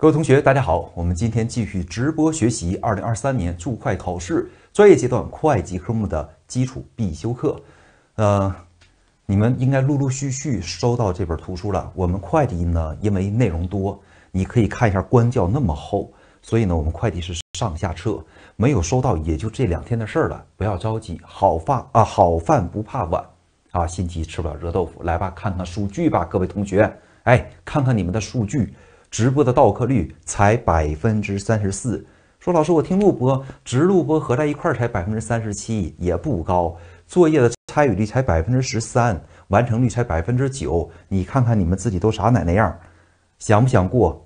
各位同学，大家好！我们今天继续直播学习二零二三年注会考试专业阶段会计科目的基础必修课。呃，你们应该陆陆续续收到这本图书了。我们会计呢，因为内容多，你可以看一下官教那么厚，所以呢，我们会计是上下册。没有收到也就这两天的事儿了，不要着急。好饭啊，好饭不怕晚，啊，心急吃不了热豆腐。来吧，看看数据吧，各位同学，哎，看看你们的数据。直播的到课率才百分之三十四，说老师我听录播，直录播合在一块儿才百分之三十七，也不高。作业的参与率才百分之十三，完成率才百分之九。你看看你们自己都啥奶奶样儿，想不想过？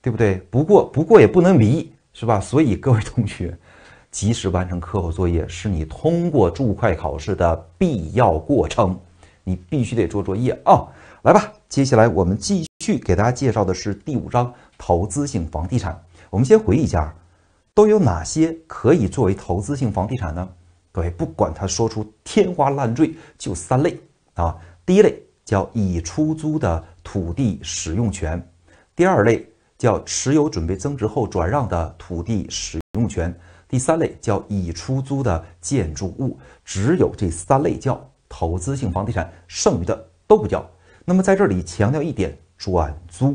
对不对？不过不过也不能离，是吧？所以各位同学，及时完成课后作业是你通过注会考试的必要过程，你必须得做作业啊。来吧，接下来我们继续给大家介绍的是第五章投资性房地产。我们先回忆一下，都有哪些可以作为投资性房地产呢？各位，不管他说出天花乱坠，就三类啊。第一类叫已出租的土地使用权，第二类叫持有准备增值后转让的土地使用权，第三类叫已出租的建筑物。只有这三类叫投资性房地产，剩余的都不叫。那么在这里强调一点，转租，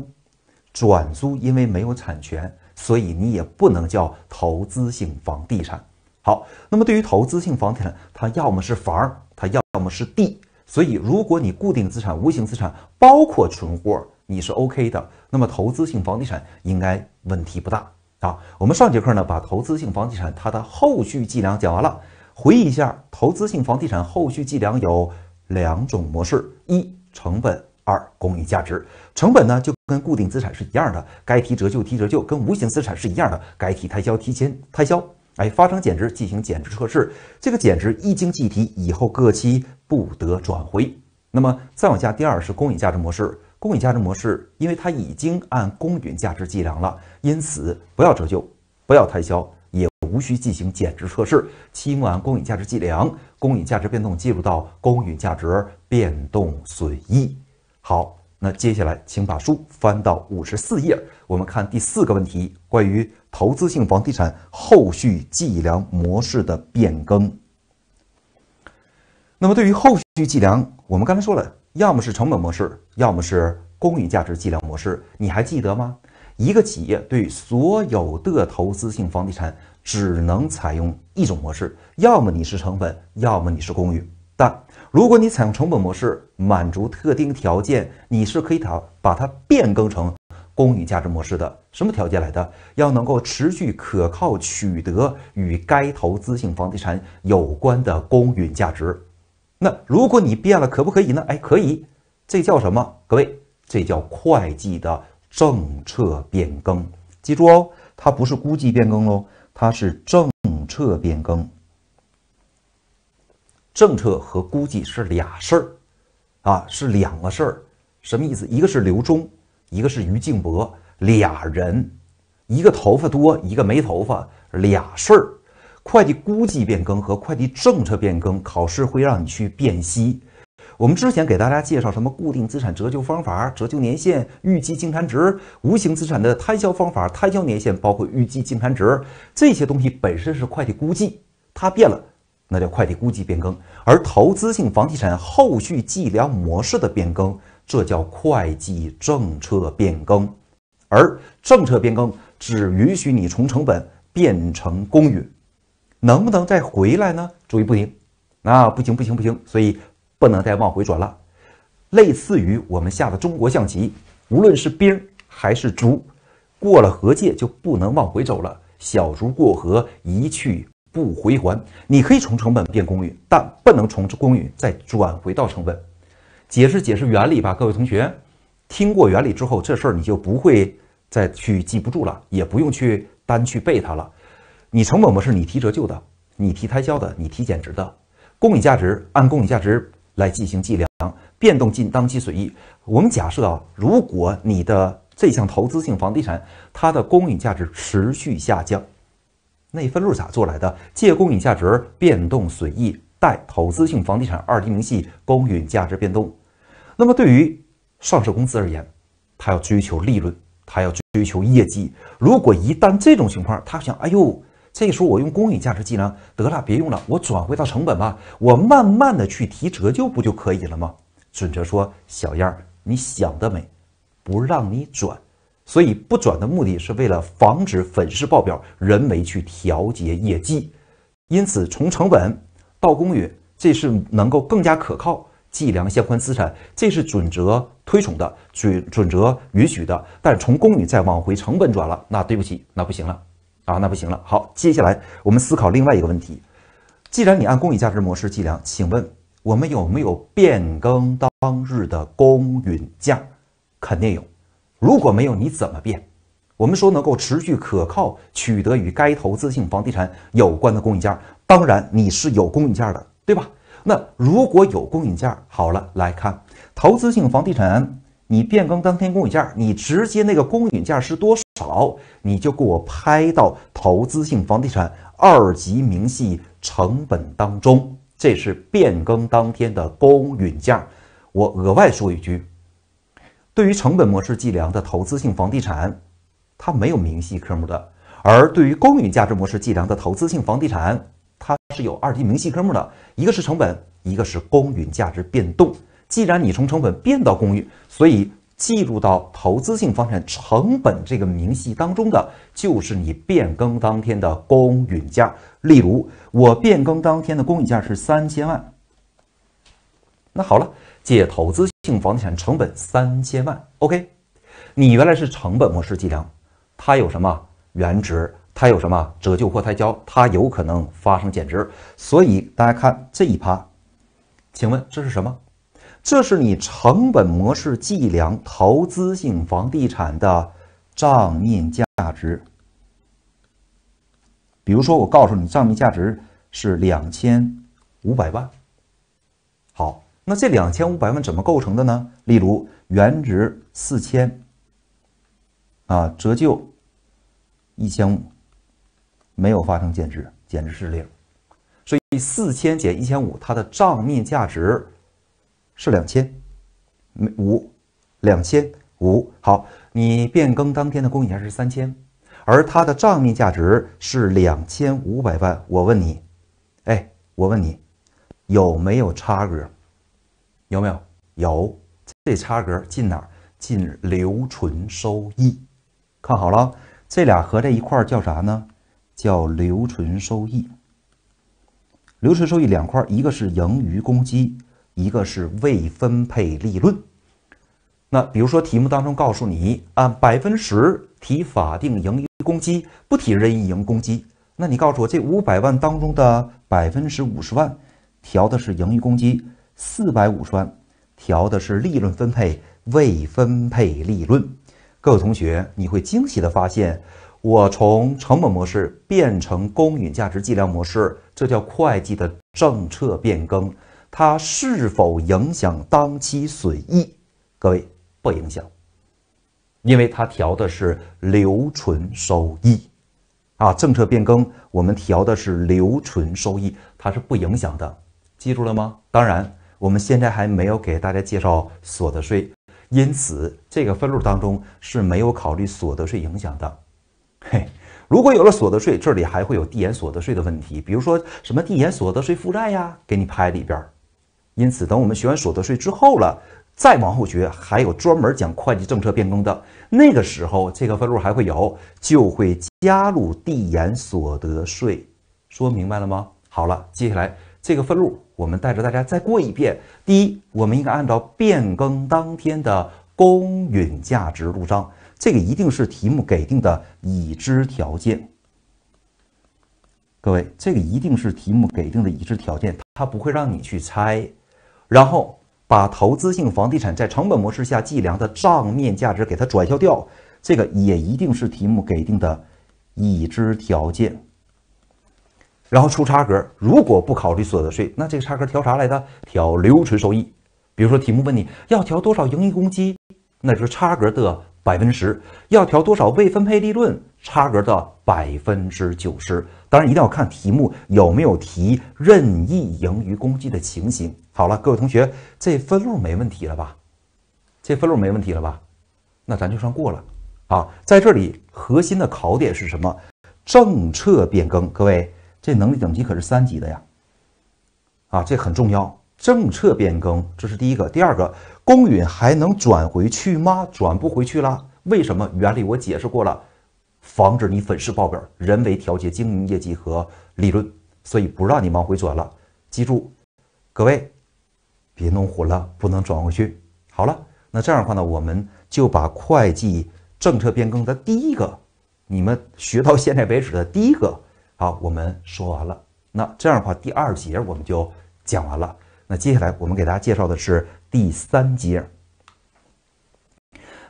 转租因为没有产权，所以你也不能叫投资性房地产。好，那么对于投资性房地产，它要么是房，它要么是地，所以如果你固定资产、无形资产包括存货，你是 OK 的。那么投资性房地产应该问题不大啊。我们上节课呢，把投资性房地产它的后续计量讲完了，回忆一下，投资性房地产后续计量有两种模式，一。成本二公允价值成本呢就跟固定资产是一样的，该提折旧提折旧，跟无形资产是一样的，该提摊销提前摊销。哎，发生减值进行减值测试，这个减值一经计提，以后各期不得转回。那么再往下，第二是公允价值模式。公允价值模式，因为它已经按公允价值计量了，因此不要折旧，不要摊销，也无需进行减值测试。期末按公允价值计量，公允价值变动计入到公允价值。变动损益。好，那接下来请把书翻到五十四页，我们看第四个问题，关于投资性房地产后续计量模式的变更。那么对于后续计量，我们刚才说了，要么是成本模式，要么是公允价值计量模式，你还记得吗？一个企业对所有的投资性房地产只能采用一种模式，要么你是成本，要么你是公允。如果你采用成本模式满足特定条件，你是可以它把它变更成公允价值模式的。什么条件来的？要能够持续可靠取得与该投资性房地产有关的公允价值。那如果你变了，可不可以呢？哎，可以。这叫什么？各位，这叫会计的政策变更。记住哦，它不是估计变更喽，它是政策变更。政策和估计是俩事儿，啊，是两个事儿，什么意思？一个是刘忠，一个是于静博，俩人，一个头发多，一个没头发，俩事儿。会计估计变更和会计政策变更，考试会让你去辨析。我们之前给大家介绍什么固定资产折旧方法、折旧年限、预计净残值，无形资产的摊销方法、摊销年限，包括预计净残值，这些东西本身是会计估计，它变了。那叫会计估计变更，而投资性房地产后续计量模式的变更，这叫会计政策变更，而政策变更只允许你从成本变成公允，能不能再回来呢？注意，不停，那不行，不行，不行，所以不能再往回转了。类似于我们下的中国象棋，无论是兵还是卒，过了河界就不能往回走了。小卒过河一去。不回还。你可以从成本变公允，但不能从公允再转回到成本。解释解释原理吧，各位同学，听过原理之后，这事儿你就不会再去记不住了，也不用去单去背它了。你成本模式，你提折旧的，你提摊销的，你提减值的，公允价值按公允价值来进行计量，变动进当期损益。我们假设啊，如果你的这项投资性房地产它的公允价值持续下降。那分录咋做来的？借公允价值变动损益，贷投资性房地产二级明细公允价值变动。那么对于上市公司而言，他要追求利润，他要追求业绩。如果一旦这种情况，他想，哎呦，这时候我用公允价值计量，得了，别用了，我转回到成本吧，我慢慢的去提折旧不就可以了吗？准则说，小样儿，你想得美，不让你转。所以不转的目的是为了防止粉饰报表、人为去调节业绩。因此，从成本到公允，这是能够更加可靠计量相关资产，这是准则推崇的、准准则允许的。但从公允再往回成本转了，那对不起，那不行了啊，那不行了。好，接下来我们思考另外一个问题：既然你按公允价值模式计量，请问我们有没有变更当日的公允价？肯定有。如果没有你怎么变？我们说能够持续可靠取得与该投资性房地产有关的公允价，当然你是有公允价的，对吧？那如果有公允价，好了，来看投资性房地产，你变更当天公允价，你直接那个公允价是多少，你就给我拍到投资性房地产二级明细成本当中，这是变更当天的公允价。我额外说一句。对于成本模式计量的投资性房地产，它没有明细科目的；而对于公允价值模式计量的投资性房地产，它是有二级明细科目的，一个是成本，一个是公允价值变动。既然你从成本变到公允，所以计入到投资性房产成本这个明细当中的，就是你变更当天的公允价。例如，我变更当天的公允价是三千万，那好了，借投资。性房地产成本三千万，OK，你原来是成本模式计量，它有什么原值？它有什么折旧或摊销？它有可能发生减值。所以大家看这一趴，请问这是什么？这是你成本模式计量投资性房地产的账面价值。比如说，我告诉你账面价值是两千五百万。那这两千五百万怎么构成的呢？例如原值四千，啊，折旧一千五，没有发生减值，减值是零，所以四千减一千五，它的账面价值是两千五，两千五。好，你变更当天的公允价值是三千，而它的账面价值是两千五百万。我问你，哎，我问你，有没有差额？有没有？有这差额进哪儿？进留存收益。看好了，这俩合在一块儿叫啥呢？叫留存收益。留存收益两块儿，一个是盈余公积，一个是未分配利润。那比如说题目当中告诉你按百分十提法定盈余公积，不提任意盈公积。那你告诉我，这五百万当中的百分之五十万，调的是盈余公积。四百五十万，调的是利润分配未分配利润。各位同学，你会惊喜的发现，我从成本模式变成公允价值计量模式，这叫会计的政策变更。它是否影响当期损益？各位，不影响，因为它调的是留存收益。啊，政策变更，我们调的是留存收益，它是不影响的，记住了吗？当然。我们现在还没有给大家介绍所得税，因此这个分录当中是没有考虑所得税影响的。嘿，如果有了所得税，这里还会有递延所得税的问题，比如说什么递延所得税负债呀，给你拍里边。因此，等我们学完所得税之后了，再往后学还有专门讲会计政策变更的，那个时候这个分录还会有，就会加入递延所得税。说明白了吗？好了，接下来这个分录。我们带着大家再过一遍。第一，我们应该按照变更当天的公允价值入账，这个一定是题目给定的已知条件。各位，这个一定是题目给定的已知条件，它不会让你去猜。然后，把投资性房地产在成本模式下计量的账面价值给它转销掉，这个也一定是题目给定的已知条件。然后出差额，如果不考虑所得税，那这个差额调啥来的？调留存收益。比如说题目问你要调多少盈余公积，那就是差额的百分之十；要调多少未分配利润，差额的百分之九十。当然一定要看题目有没有提任意盈余公积的情形。好了，各位同学，这分录没问题了吧？这分录没问题了吧？那咱就算过了啊。在这里核心的考点是什么？政策变更，各位。这能力等级可是三级的呀，啊，这很重要。政策变更，这是第一个。第二个，公允还能转回去吗？转不回去了。为什么？原理我解释过了，防止你粉饰报表，人为调节经营业绩和利润，所以不让你往回转了。记住，各位，别弄混了，不能转回去。好了，那这样的话呢，我们就把会计政策变更的第一个，你们学到现在为止的第一个。好，我们说完了。那这样的话，第二节我们就讲完了。那接下来我们给大家介绍的是第三节。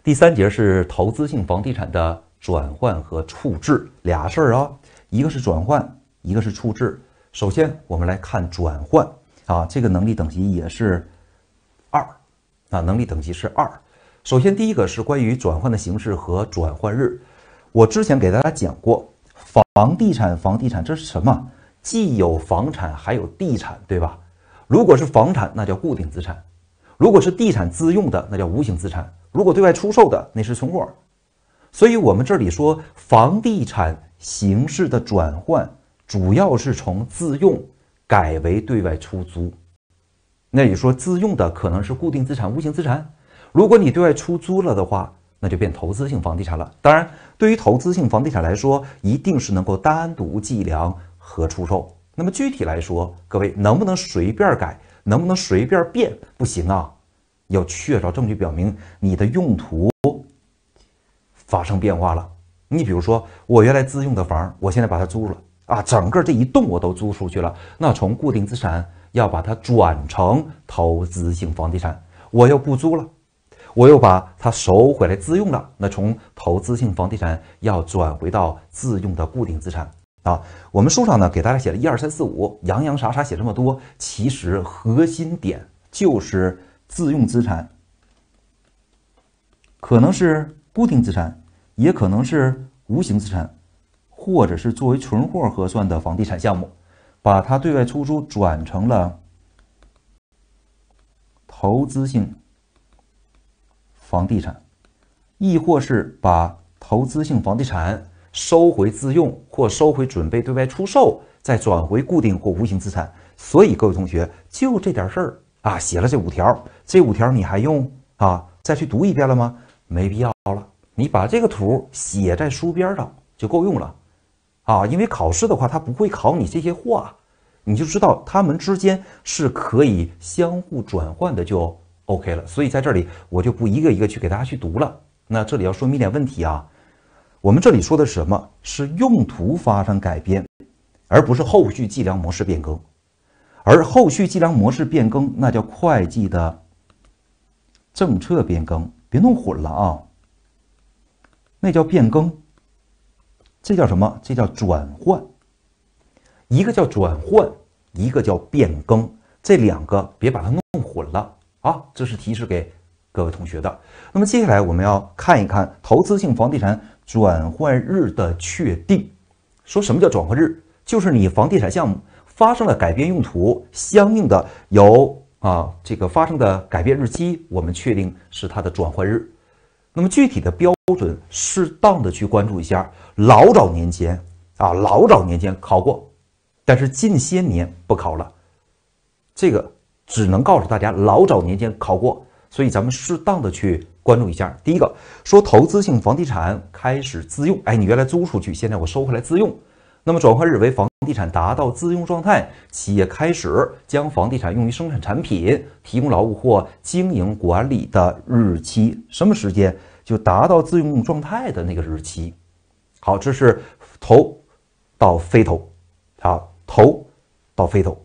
第三节是投资性房地产的转换和处置俩事儿啊，一个是转换，一个是处置。首先我们来看转换啊，这个能力等级也是二啊，能力等级是二。首先第一个是关于转换的形式和转换日，我之前给大家讲过。房地产，房地产，这是什么？既有房产，还有地产，对吧？如果是房产，那叫固定资产；如果是地产自用的，那叫无形资产；如果对外出售的，那是存货。所以，我们这里说房地产形式的转换，主要是从自用改为对外出租。那你说自用的可能是固定资产、无形资产；如果你对外出租了的话。那就变投资性房地产了。当然，对于投资性房地产来说，一定是能够单独计量和出售。那么具体来说，各位能不能随便改？能不能随便变？不行啊，要确凿证据表明你的用途发生变化了。你比如说，我原来自用的房，我现在把它租了啊，整个这一栋我都租出去了。那从固定资产要把它转成投资性房地产，我又不租了。我又把它收回来自用了，那从投资性房地产要转回到自用的固定资产啊。我们书上呢给大家写了一二三四五，洋洋洒洒写这么多，其实核心点就是自用资产，可能是固定资产，也可能是无形资产，或者是作为存货核算的房地产项目，把它对外出租转成了投资性。房地产，亦或是把投资性房地产收回自用，或收回准备对外出售，再转回固定或无形资产。所以各位同学，就这点事儿啊，写了这五条，这五条你还用啊？再去读一遍了吗？没必要了，你把这个图写在书边上就够用了啊。因为考试的话，他不会考你这些话，你就知道它们之间是可以相互转换的，就。OK 了，所以在这里我就不一个一个去给大家去读了。那这里要说明一点问题啊，我们这里说的什么是用途发生改变，而不是后续计量模式变更。而后续计量模式变更，那叫会计的政策变更，别弄混了啊。那叫变更，这叫什么？这叫转换。一个叫转换，一个叫变更，这两个别把它弄混了。好，这是提示给各位同学的。那么接下来我们要看一看投资性房地产转换日的确定。说什么叫转换日？就是你房地产项目发生了改变用途，相应的由啊这个发生的改变日期，我们确定是它的转换日。那么具体的标准，适当的去关注一下。老早年间啊，老早年间考过，但是近些年不考了，这个。只能告诉大家，老早年间考过，所以咱们适当的去关注一下。第一个说，投资性房地产开始自用，哎，你原来租出去，现在我收回来自用。那么转换日为房地产达到自用状态，企业开始将房地产用于生产产品、提供劳务或经营管理的日期，什么时间就达到自用状态的那个日期。好，这是投到非投，好，投到非投。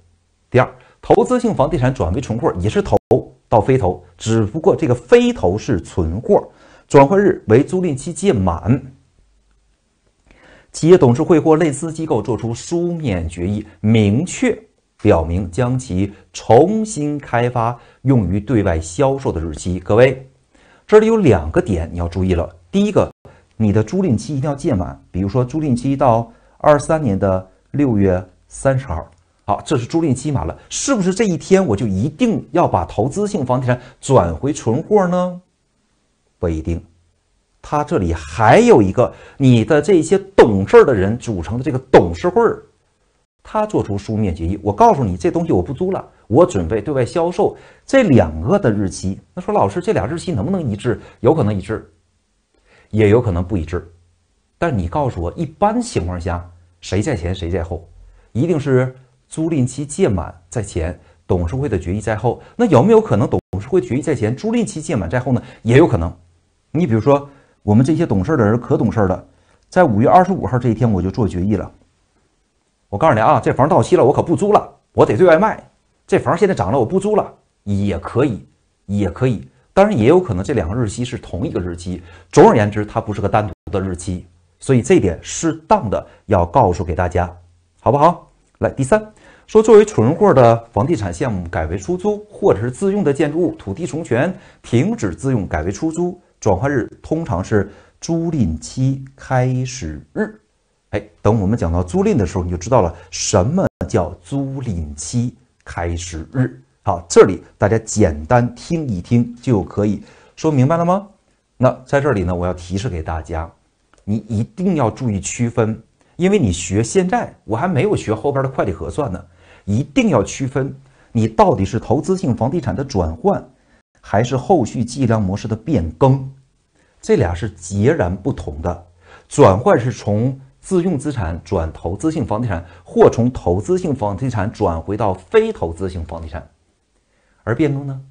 投资性房地产转为存货也是投到非投，只不过这个非投是存货，转换日为租赁期届满，企业董事会或类似机构作出书面决议，明确表明将其重新开发用于对外销售的日期。各位，这里有两个点你要注意了：第一个，你的租赁期一定要届满，比如说租赁期到二三年的六月三十号。好，这是租赁期满了，是不是这一天我就一定要把投资性房地产转回存货呢？不一定，他这里还有一个你的这些懂事儿的人组成的这个董事会，他做出书面决议。我告诉你，这东西我不租了，我准备对外销售。这两个的日期，那说老师，这俩日期能不能一致？有可能一致，也有可能不一致。但你告诉我，一般情况下谁在前谁在后？一定是。租赁期届满在前，董事会的决议在后。那有没有可能董事会决议在前，租赁期届满在后呢？也有可能。你比如说，我们这些懂事儿的人可懂事儿了，在五月二十五号这一天我就做决议了。我告诉你啊，这房到期了，我可不租了，我得对外卖。这房现在涨了，我不租了也可以，也可以。当然，也有可能这两个日期是同一个日期。总而言之，它不是个单独的日期，所以这点适当的要告诉给大家，好不好？来，第三。说作为存货的房地产项目改为出租，或者是自用的建筑物土地重权停止自用改为出租，转换日通常是租赁期开始日。哎，等我们讲到租赁的时候，你就知道了什么叫租赁期开始日。好，这里大家简单听一听就可以说明白了吗？那在这里呢，我要提示给大家，你一定要注意区分，因为你学现在我还没有学后边的会计核算呢。一定要区分，你到底是投资性房地产的转换，还是后续计量模式的变更？这俩是截然不同的。转换是从自用资产转投资性房地产，或从投资性房地产转回到非投资性房地产。而变更呢？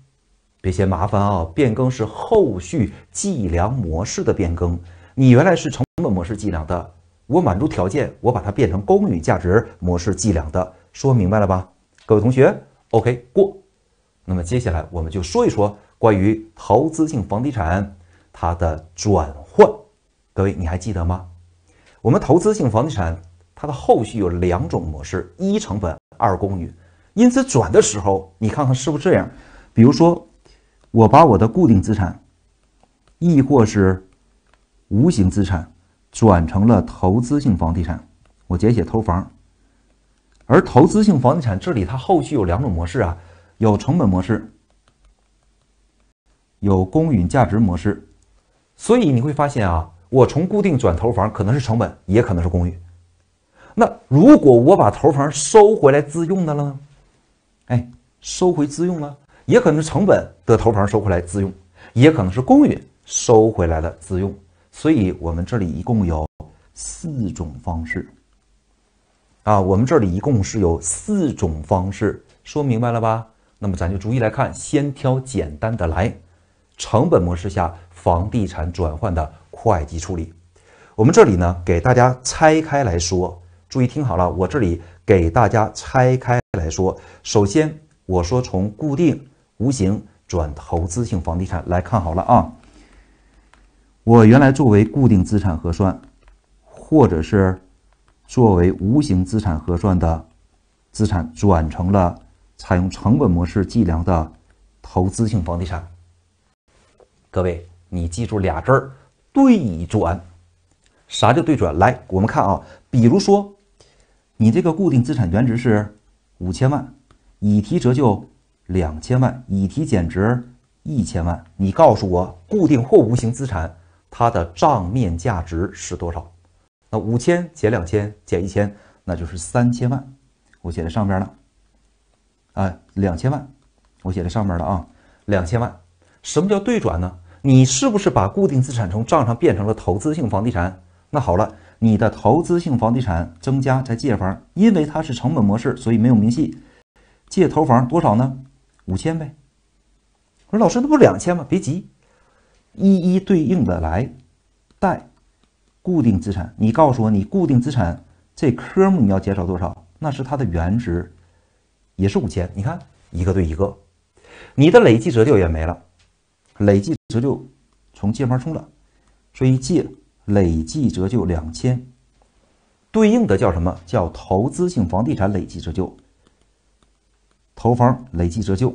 别嫌麻烦啊！变更是后续计量模式的变更。你原来是成本模式计量的，我满足条件，我把它变成公允价值模式计量的。说明白了吧，各位同学，OK 过。那么接下来我们就说一说关于投资性房地产它的转换。各位你还记得吗？我们投资性房地产它的后续有两种模式：一成本，二公允。因此转的时候，你看看是不是这样？比如说，我把我的固定资产，亦或是无形资产转成了投资性房地产，我简写投房。而投资性房地产，这里它后续有两种模式啊，有成本模式，有公允价值模式。所以你会发现啊，我从固定转投房可能是成本，也可能是公允。那如果我把投房收回来自用的了呢？哎，收回自用了，也可能是成本的投房收回来自用，也可能是公允收回来的自用。所以我们这里一共有四种方式。啊，我们这里一共是有四种方式，说明白了吧？那么咱就逐一来看，先挑简单的来。成本模式下房地产转换的会计处理，我们这里呢给大家拆开来说，注意听好了，我这里给大家拆开来说。首先，我说从固定无形转投资性房地产来看好了啊，我原来作为固定资产核算，或者是。作为无形资产核算的资产转成了采用成本模式计量的投资性房地产。各位，你记住俩字儿：对转。啥叫对转？来，我们看啊，比如说，你这个固定资产原值是五千万，已提折旧两千万，已提减值一千万，你告诉我，固定或无形资产它的账面价值是多少？那五千减两千减一千，那就是三千万，我写在上边了。哎，两千万，我写在上边了啊，两千万。什么叫对转呢？你是不是把固定资产从账上变成了投资性房地产？那好了，你的投资性房地产增加在借方，因为它是成本模式，所以没有明细。借投房多少呢？五千呗。我说老师，那不两千吗？别急，一一对应的来贷。固定资产，你告诉我，你固定资产这科目你要减少多少？那是它的原值，也是五千。你看一个对一个，你的累计折旧也没了，累计折旧从借方冲了，所以借累计折旧两千，对应的叫什么叫投资性房地产累计折旧，投房累计折旧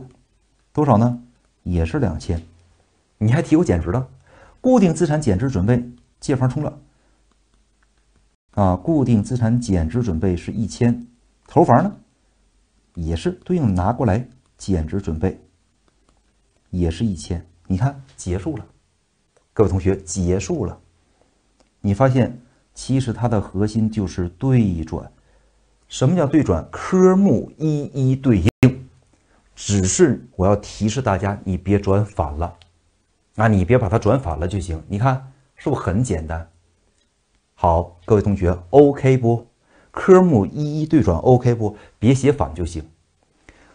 多少呢？也是两千，你还提过减值了，固定资产减值准备借方冲了。啊，固定资产减值准备是一千，投房呢，也是对应拿过来减值准备，也是一千。你看，结束了，各位同学结束了，你发现其实它的核心就是对转。什么叫对转？科目一一对应。只是我要提示大家，你别转反了，啊，你别把它转反了就行。你看，是不是很简单？好，各位同学，OK 不？科目一一对转，OK 不？别写反就行。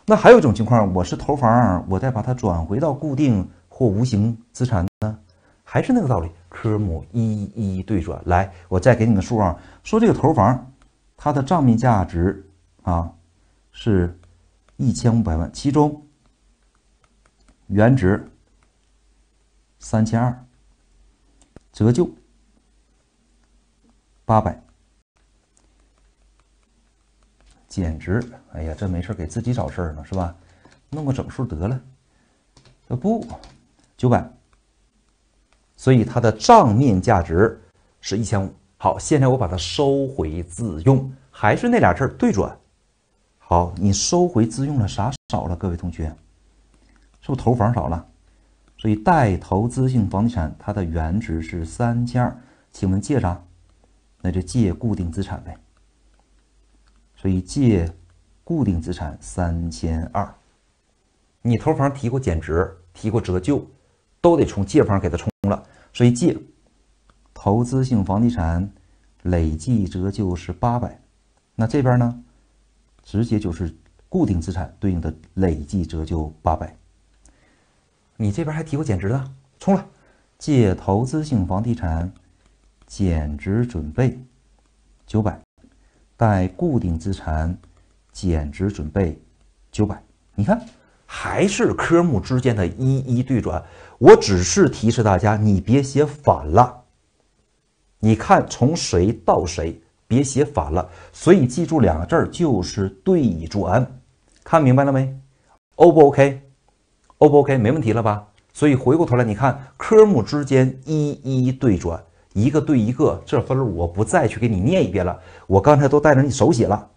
那还有一种情况，我是投房，我再把它转回到固定或无形资产呢？还是那个道理，科目一一对转。来，我再给你个数啊，说这个投房，它的账面价值啊是一千五百万，其中原值三千二，折旧。八百，简直，哎呀，这没事给自己找事儿呢，是吧？弄个整数得了，呃，不，九百。所以它的账面价值是一千五。好，现在我把它收回自用，还是那俩字儿对转。好，你收回自用了啥少了？各位同学，是不是投房少了？所以带投资性房地产它的原值是三千二，请问借啥？那就借固定资产呗，所以借固定资产三千二。你投房提过减值，提过折旧，都得从借方给他冲了。所以借投资性房地产累计折旧是八百。那这边呢，直接就是固定资产对应的累计折旧八百。你这边还提过减值呢，冲了，借投资性房地产。减值准备九百，带固定资产减值准备九百。你看，还是科目之间的一一对转。我只是提示大家，你别写反了。你看从谁到谁，别写反了。所以记住两个字儿，就是对以转。看明白了没？O 不 OK？O 不 OK？没问题了吧？所以回过头来，你看科目之间一一对转。一个对一个，这分我不再去给你念一遍了。我刚才都带着你手写了，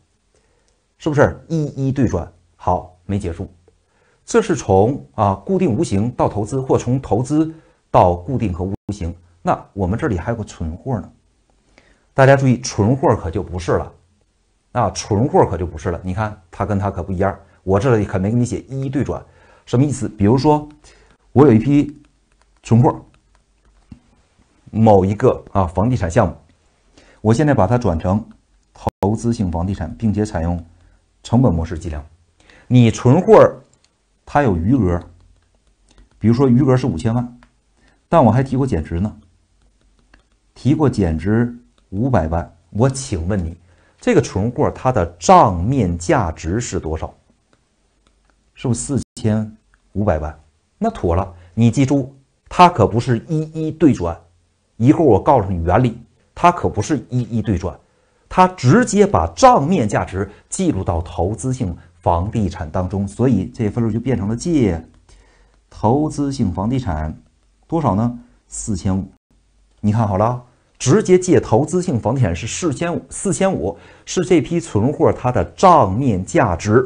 是不是一一对转？好，没结束。这是从啊固定无形到投资，或从投资到固定和无形。那我们这里还有个存货呢，大家注意，存货可就不是了。啊，存货可就不是了。你看它跟它可不一样。我这里可没给你写一一对转，什么意思？比如说，我有一批存货。某一个啊，房地产项目，我现在把它转成投资性房地产，并且采用成本模式计量。你存货它有余额，比如说余额是五千万，但我还提过减值呢，提过减值五百万。我请问你，这个存货它的账面价值是多少？是不是四千五百万？那妥了，你记住，它可不是一一对转。一会儿我告诉你原理，它可不是一一对转，它直接把账面价值记录到投资性房地产当中，所以这分数就变成了借，投资性房地产多少呢？四千五。你看好了，直接借投资性房地产是四千五，四千五是这批存货它的账面价值。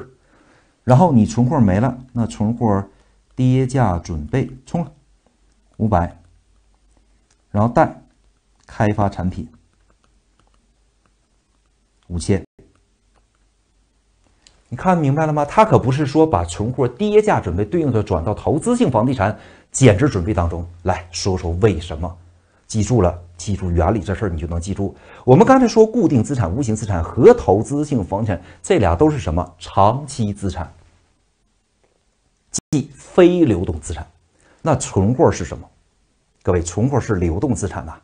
然后你存货没了，那存货跌价准备冲了五百。然后贷，开发产品五千，你看明白了吗？他可不是说把存货跌价准备对应的转到投资性房地产减值准备当中。来说说为什么？记住了，记住原理这事儿，你就能记住。我们刚才说固定资产、无形资产和投资性房产，这俩都是什么？长期资产，即非流动资产。那存货是什么？各位，存货是流动资产呐，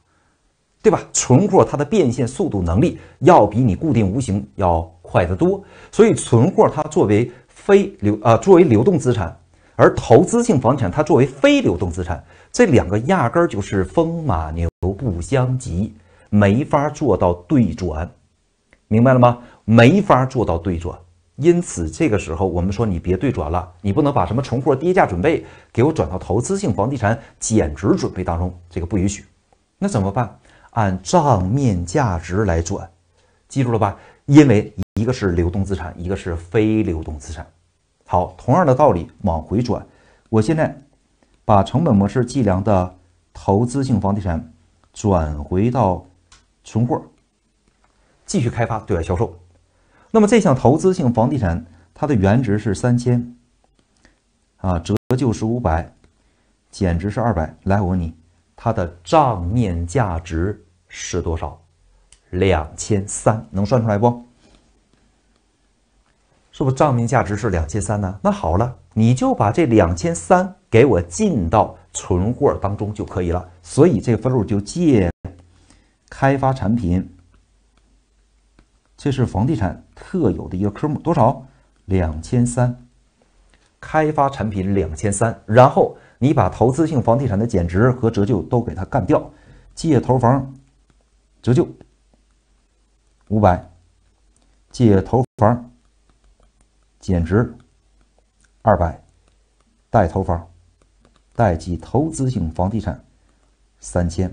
对吧？存货它的变现速度能力要比你固定无形要快得多，所以存货它作为非流啊作为流动资产，而投资性房产它作为非流动资产，这两个压根儿就是风马牛不相及，没法做到对转，明白了吗？没法做到对转。因此，这个时候我们说你别对转了，你不能把什么存货跌价准备给我转到投资性房地产减值准备当中，这个不允许。那怎么办？按账面价值来转，记住了吧？因为一个是流动资产，一个是非流动资产。好，同样的道理往回转。我现在把成本模式计量的投资性房地产转回到存货，继续开发对外销售。那么这项投资性房地产，它的原值是三千，啊，折旧是五百，减值是二百。来，我问你，它的账面价值是多少？两千三，能算出来不？是不是账面价值是两千三呢？那好了，你就把这两千三给我进到存货当中就可以了。所以这个分录就借开发产品。这是房地产特有的一个科目，多少？两千三，开发产品两千三。然后你把投资性房地产的减值和折旧都给它干掉，借投房折旧五百，借投房减值二百，贷投房贷记投资性房地产三千，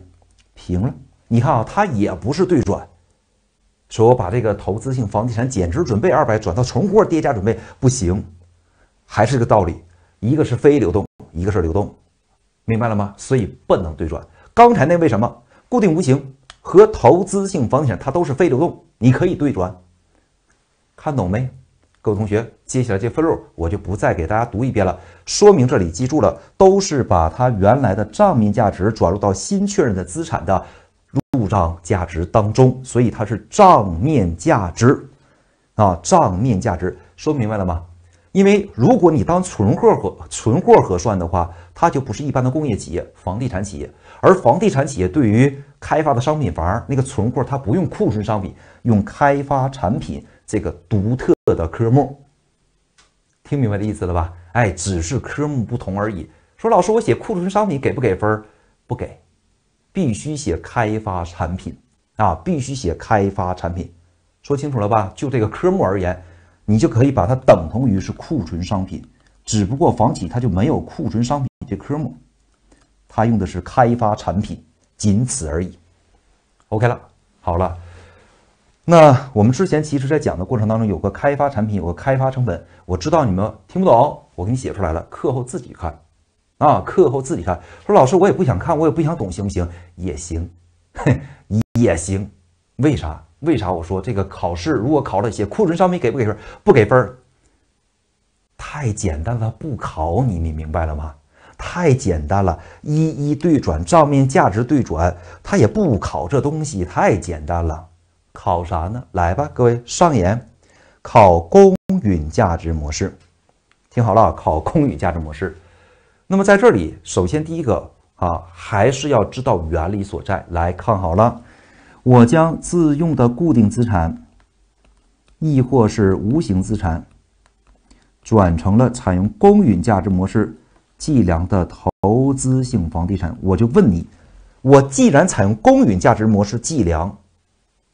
平了。你看啊，它也不是对转。说我把这个投资性房地产减值准备二百转到存货跌价准备，不行，还是这个道理，一个是非流动，一个是流动，明白了吗？所以不能对转。刚才那为什么固定无形和投资性房地产它都是非流动，你可以对转，看懂没？各位同学，接下来这分录我就不再给大家读一遍了，说明这里记住了，都是把它原来的账面价值转入到新确认的资产的。账价值当中，所以它是账面价值啊，账面价值说明白了吗？因为如果你当存货和存货核算的话，它就不是一般的工业企业、房地产企业，而房地产企业对于开发的商品房那个存货，它不用库存商品，用开发产品这个独特的科目。听明白的意思了吧？哎，只是科目不同而已。说老师，我写库存商品给不给分？不给。必须写开发产品啊！必须写开发产品，说清楚了吧？就这个科目而言，你就可以把它等同于是库存商品，只不过房企它就没有库存商品这科目，它用的是开发产品，仅此而已。OK 了，好了。那我们之前其实在讲的过程当中，有个开发产品，有个开发成本，我知道你们听不懂，我给你写出来了，课后自己看。啊，课后自己看。说老师，我也不想看，我也不想懂，行不行？也行，也行。为啥？为啥？我说这个考试如果考了一些库存商品给不给分？不给分儿。太简单了，不考你，你明白了吗？太简单了，一一对转账面价值对转，他也不考这东西，太简单了。考啥呢？来吧，各位上演，考公允价值模式。听好了，考公允价值模式。那么在这里，首先第一个啊，还是要知道原理所在。来看好了，我将自用的固定资产，亦或是无形资产，转成了采用公允价值模式计量的投资性房地产。我就问你，我既然采用公允价值模式计量，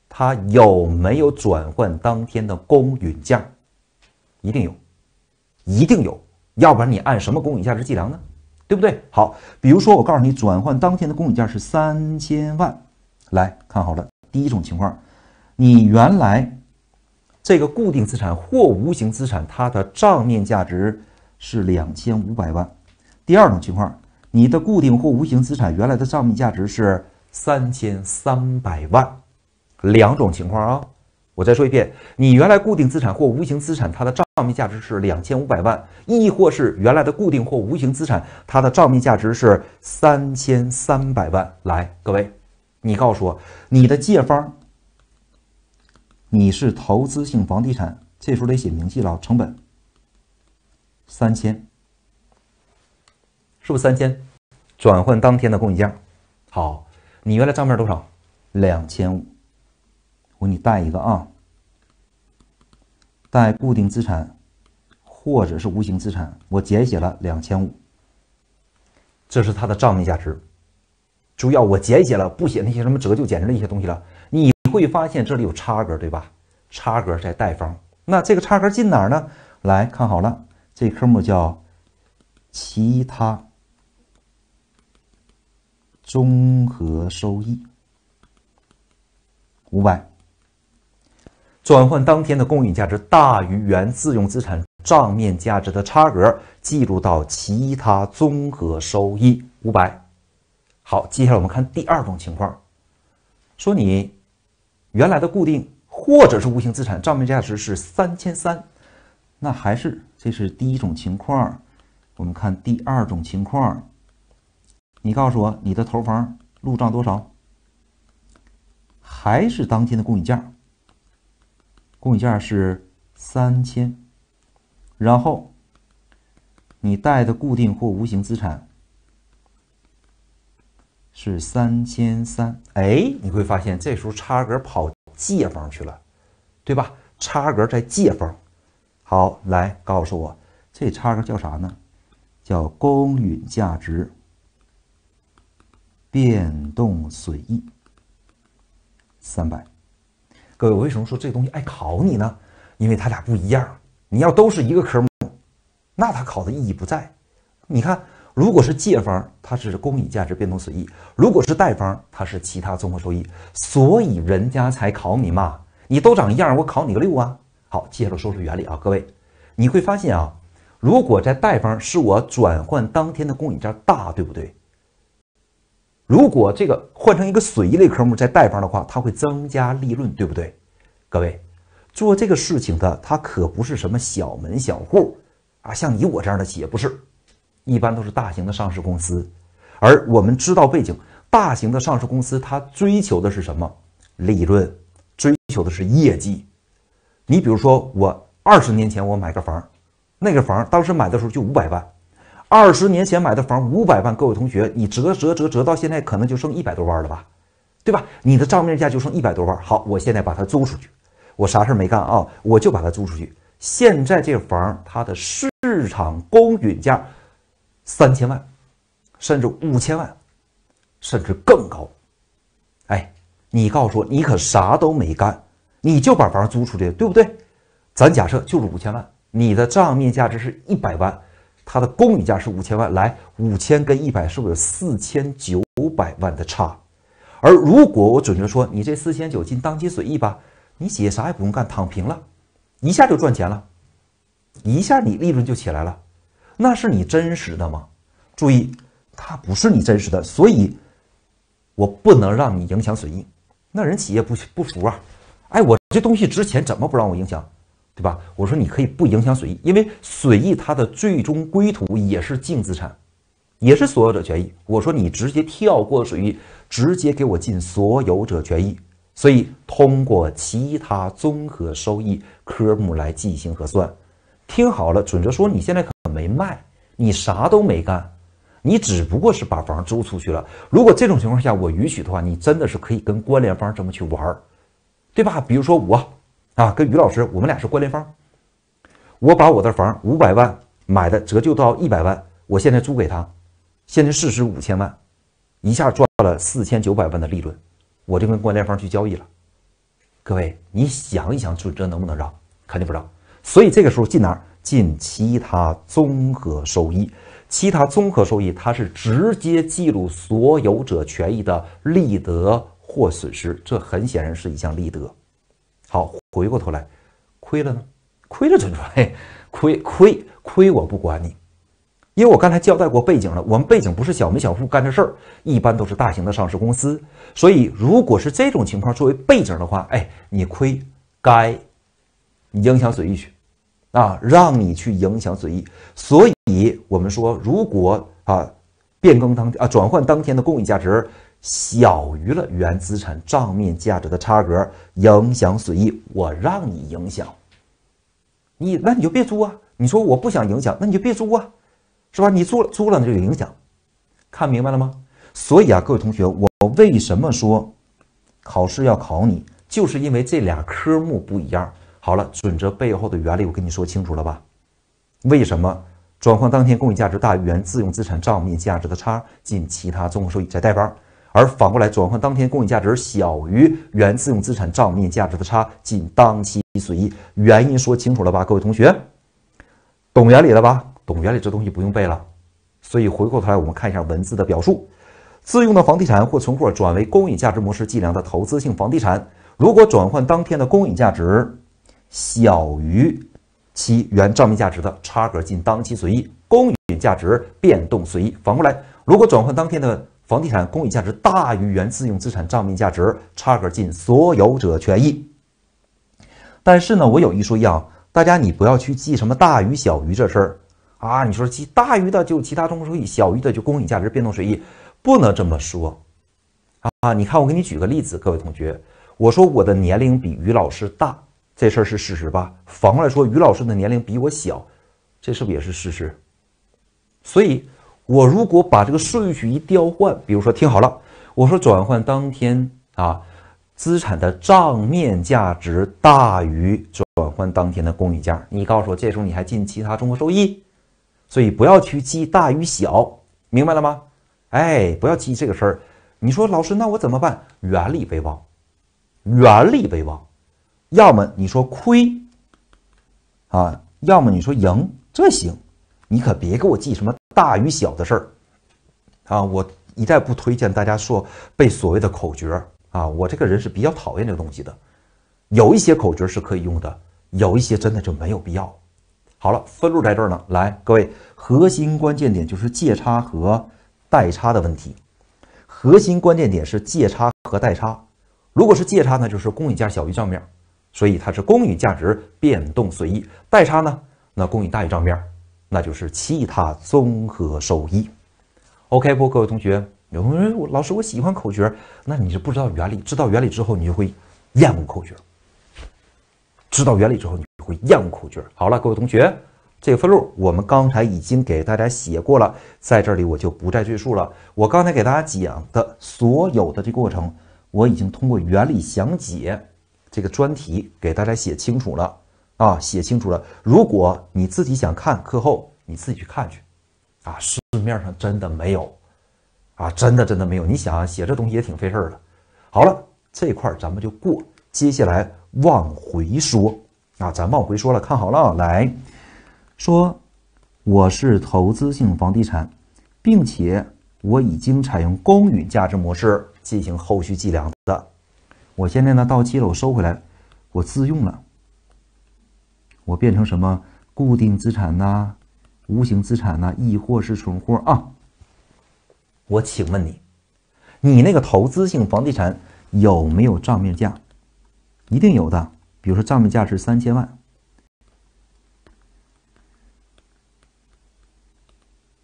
它有没有转换当天的公允价？一定有，一定有。要不然你按什么公允价值计量呢？对不对？好，比如说我告诉你，转换当天的公允价是三千万。来看好了，第一种情况，你原来这个固定资产或无形资产它的账面价值是两千五百万；第二种情况，你的固定或无形资产原来的账面价值是三千三百万。两种情况啊。我再说一遍，你原来固定资产或无形资产，它的账面价值是两千五百万，亦或是原来的固定或无形资产，它的账面价值是三千三百万。来，各位，你告诉我，你的借方，你是投资性房地产，这时候得写明细了，成本三千，是不是三千？转换当天的供应价，好，你原来账面多少？两千五。我给你带一个啊，带固定资产或者是无形资产，我简写了两千五，这是它的账面价值。主要我简写了，不写那些什么折旧、减值那些东西了。你会发现这里有差额，对吧？差额在贷方，那这个差额进哪儿呢？来看好了，这科目叫其他综合收益五百。转换当天的公允价值大于原自用资产账面价值的差额，记录到其他综合收益五百。好，接下来我们看第二种情况，说你原来的固定或者是无形资产账面价值是三千三，那还是这是第一种情况。我们看第二种情况，你告诉我你的投房入账多少？还是当天的公允价？公允价是三千，然后你带的固定或无形资产是三千三，哎，你会发现这时候差额跑借方去了，对吧？差额在借方。好，来告诉我，这差额叫啥呢？叫公允价值变动损益三百。各位，我为什么说这东西爱考你呢？因为它俩不一样。你要都是一个科目，那它考的意义不在。你看，如果是借方，它是公允价值变动损益；如果是贷方，它是其他综合收益。所以人家才考你嘛，你都长一样，我考你个六啊。好，接着说说原理啊，各位，你会发现啊，如果在贷方是我转换当天的公允价大，对不对？如果这个换成一个损益类科目在贷方的话，它会增加利润，对不对？各位，做这个事情的他可不是什么小门小户啊，像你我这样的企业不是，一般都是大型的上市公司。而我们知道背景，大型的上市公司它追求的是什么？利润，追求的是业绩。你比如说，我二十年前我买个房，那个房当时买的时候就五百万。二十年前买的房五百万，各位同学，你折折折折到现在可能就剩一百多万了吧，对吧？你的账面价就剩一百多万。好，我现在把它租出去，我啥事没干啊，我就把它租出去。现在这房它的市场公允价三千万，甚至五千万，甚至更高。哎，你告诉我，你可啥都没干，你就把房租出去，对不对？咱假设就是五千万，你的账面价值是一百万。它的公允价是五千万，来五千跟一百是不是有四千九百万的差？而如果我准确说，你这四千九进当期损益吧，你企业啥也不用干，躺平了一下就赚钱了，一下你利润就起来了，那是你真实的吗？注意，它不是你真实的，所以，我不能让你影响损益。那人企业不不服啊，哎，我这东西值钱，怎么不让我影响？对吧？我说你可以不影响损益，因为损益它的最终归途也是净资产，也是所有者权益。我说你直接跳过损益，直接给我进所有者权益，所以通过其他综合收益科目来进行核算。听好了，准则说你现在可没卖，你啥都没干，你只不过是把房租出去了。如果这种情况下我允许的话，你真的是可以跟关联方这么去玩儿，对吧？比如说我。啊，跟于老师，我们俩是关联方。我把我的房五百万买的，折旧到一百万，我现在租给他，现在市值五千万，一下赚了四千九百万的利润，我就跟关联方去交易了。各位，你想一想，准则能不能让？肯定不让。所以这个时候进哪儿？进其他综合收益。其他综合收益，它是直接记录所有者权益的利得或损失，这很显然是一项利得。好。回过头来，亏了呢，亏了，陈川，亏亏亏，我不管你，因为我刚才交代过背景了，我们背景不是小门小户干的事儿，一般都是大型的上市公司，所以如果是这种情况作为背景的话，哎，你亏该，你影响损益去，啊，让你去影响损益，所以我们说，如果啊，变更当啊转换当天的公允价值。小于了原资产账面价值的差额，影响损益。我让你影响你，那你就别租啊。你说我不想影响，那你就别租啊，是吧？你租了租了，那就有影响。看明白了吗？所以啊，各位同学，我为什么说考试要考你，就是因为这俩科目不一样。好了，准则背后的原理我跟你说清楚了吧？为什么转换当天公允价值大于原自用资产账面价值的差，进其他综合收益再贷方？而反过来，转换当天公允价值小于原自用资产账面价值的差，仅当期随意。原因说清楚了吧？各位同学，懂原理了吧？懂原理这东西不用背了。所以回过头来，我们看一下文字的表述：自用的房地产或存货转为公允价值模式计量的投资性房地产，如果转换当天的公允价值小于其原账面价值的差额，仅当期随意；公允价值变动随意。反过来，如果转换当天的房地产公允价值大于原自用资产账面价值，差额进所有者权益。但是呢，我有一说一啊，大家你不要去记什么大于小于这事儿啊。你说记大于的就其他综合收益，小于的就公允价值变动收益，不能这么说啊。你看，我给你举个例子，各位同学，我说我的年龄比于老师大，这事儿是事实吧？反过来说，于老师的年龄比我小，这是不是也是事实？所以。我如果把这个顺序一调换，比如说听好了，我说转换当天啊，资产的账面价值大于转换当天的公允价，你告诉我，这时候你还进其他综合收益？所以不要去记大于小，明白了吗？哎，不要记这个事儿。你说老师，那我怎么办？原理为王，原理为王，要么你说亏，啊，要么你说赢，这行，你可别给我记什么。大与小的事儿，啊，我一再不推荐大家说背所谓的口诀啊，我这个人是比较讨厌这个东西的。有一些口诀是可以用的，有一些真的就没有必要。好了，分录在这儿呢。来，各位，核心关键点就是借差和贷差的问题。核心关键点是借差和贷差。如果是借差，呢，就是公允价小于账面，所以它是公允价值变动随意。贷差呢，那公允大于账面。那就是其他综合收益。OK 不，各位同学，有同学老师我喜欢口诀，那你是不知道原理，知道原理之后，你就会厌恶口诀。知道原理之后，你会厌恶口诀。好了，各位同学，这个分录我们刚才已经给大家写过了，在这里我就不再赘述了。我刚才给大家讲的所有的这个过程，我已经通过原理详解这个专题给大家写清楚了。啊，写清楚了。如果你自己想看，课后你自己去看去，啊，市面上真的没有，啊，真的真的没有。你想啊，写这东西也挺费事儿的。好了，这块儿咱们就过。接下来往回说，啊，咱往回说了，看好了，来说，我是投资性房地产，并且我已经采用公允价值模式进行后续计量的。我现在呢到期了，我收回来，我自用了。我变成什么固定资产呐，无形资产呐，亦或是存货啊？我请问你，你那个投资性房地产有没有账面价？一定有的，比如说账面价是三千万。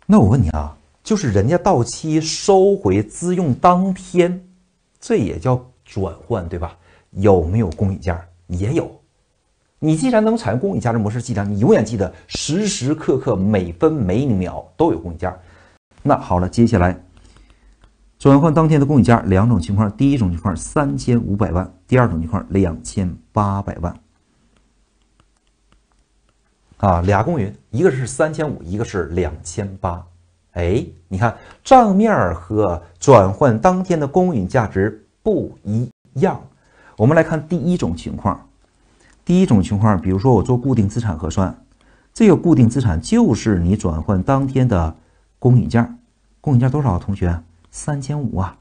那我问你啊，就是人家到期收回自用当天，这也叫转换对吧？有没有公允价？也有。你既然能采用公允价值模式计量，你永远记得时时刻刻、每分每秒都有公允价。那好了，接下来转换当天的公允价两种情况：第一种情况三千五百万，第二种情况两千八百万。啊，俩公允，一个是三千五，一个是两千八。哎，你看账面和转换当天的公允价值不一样。我们来看第一种情况。第一种情况，比如说我做固定资产核算，这个固定资产就是你转换当天的公允价，公允价多少？同学三千五啊，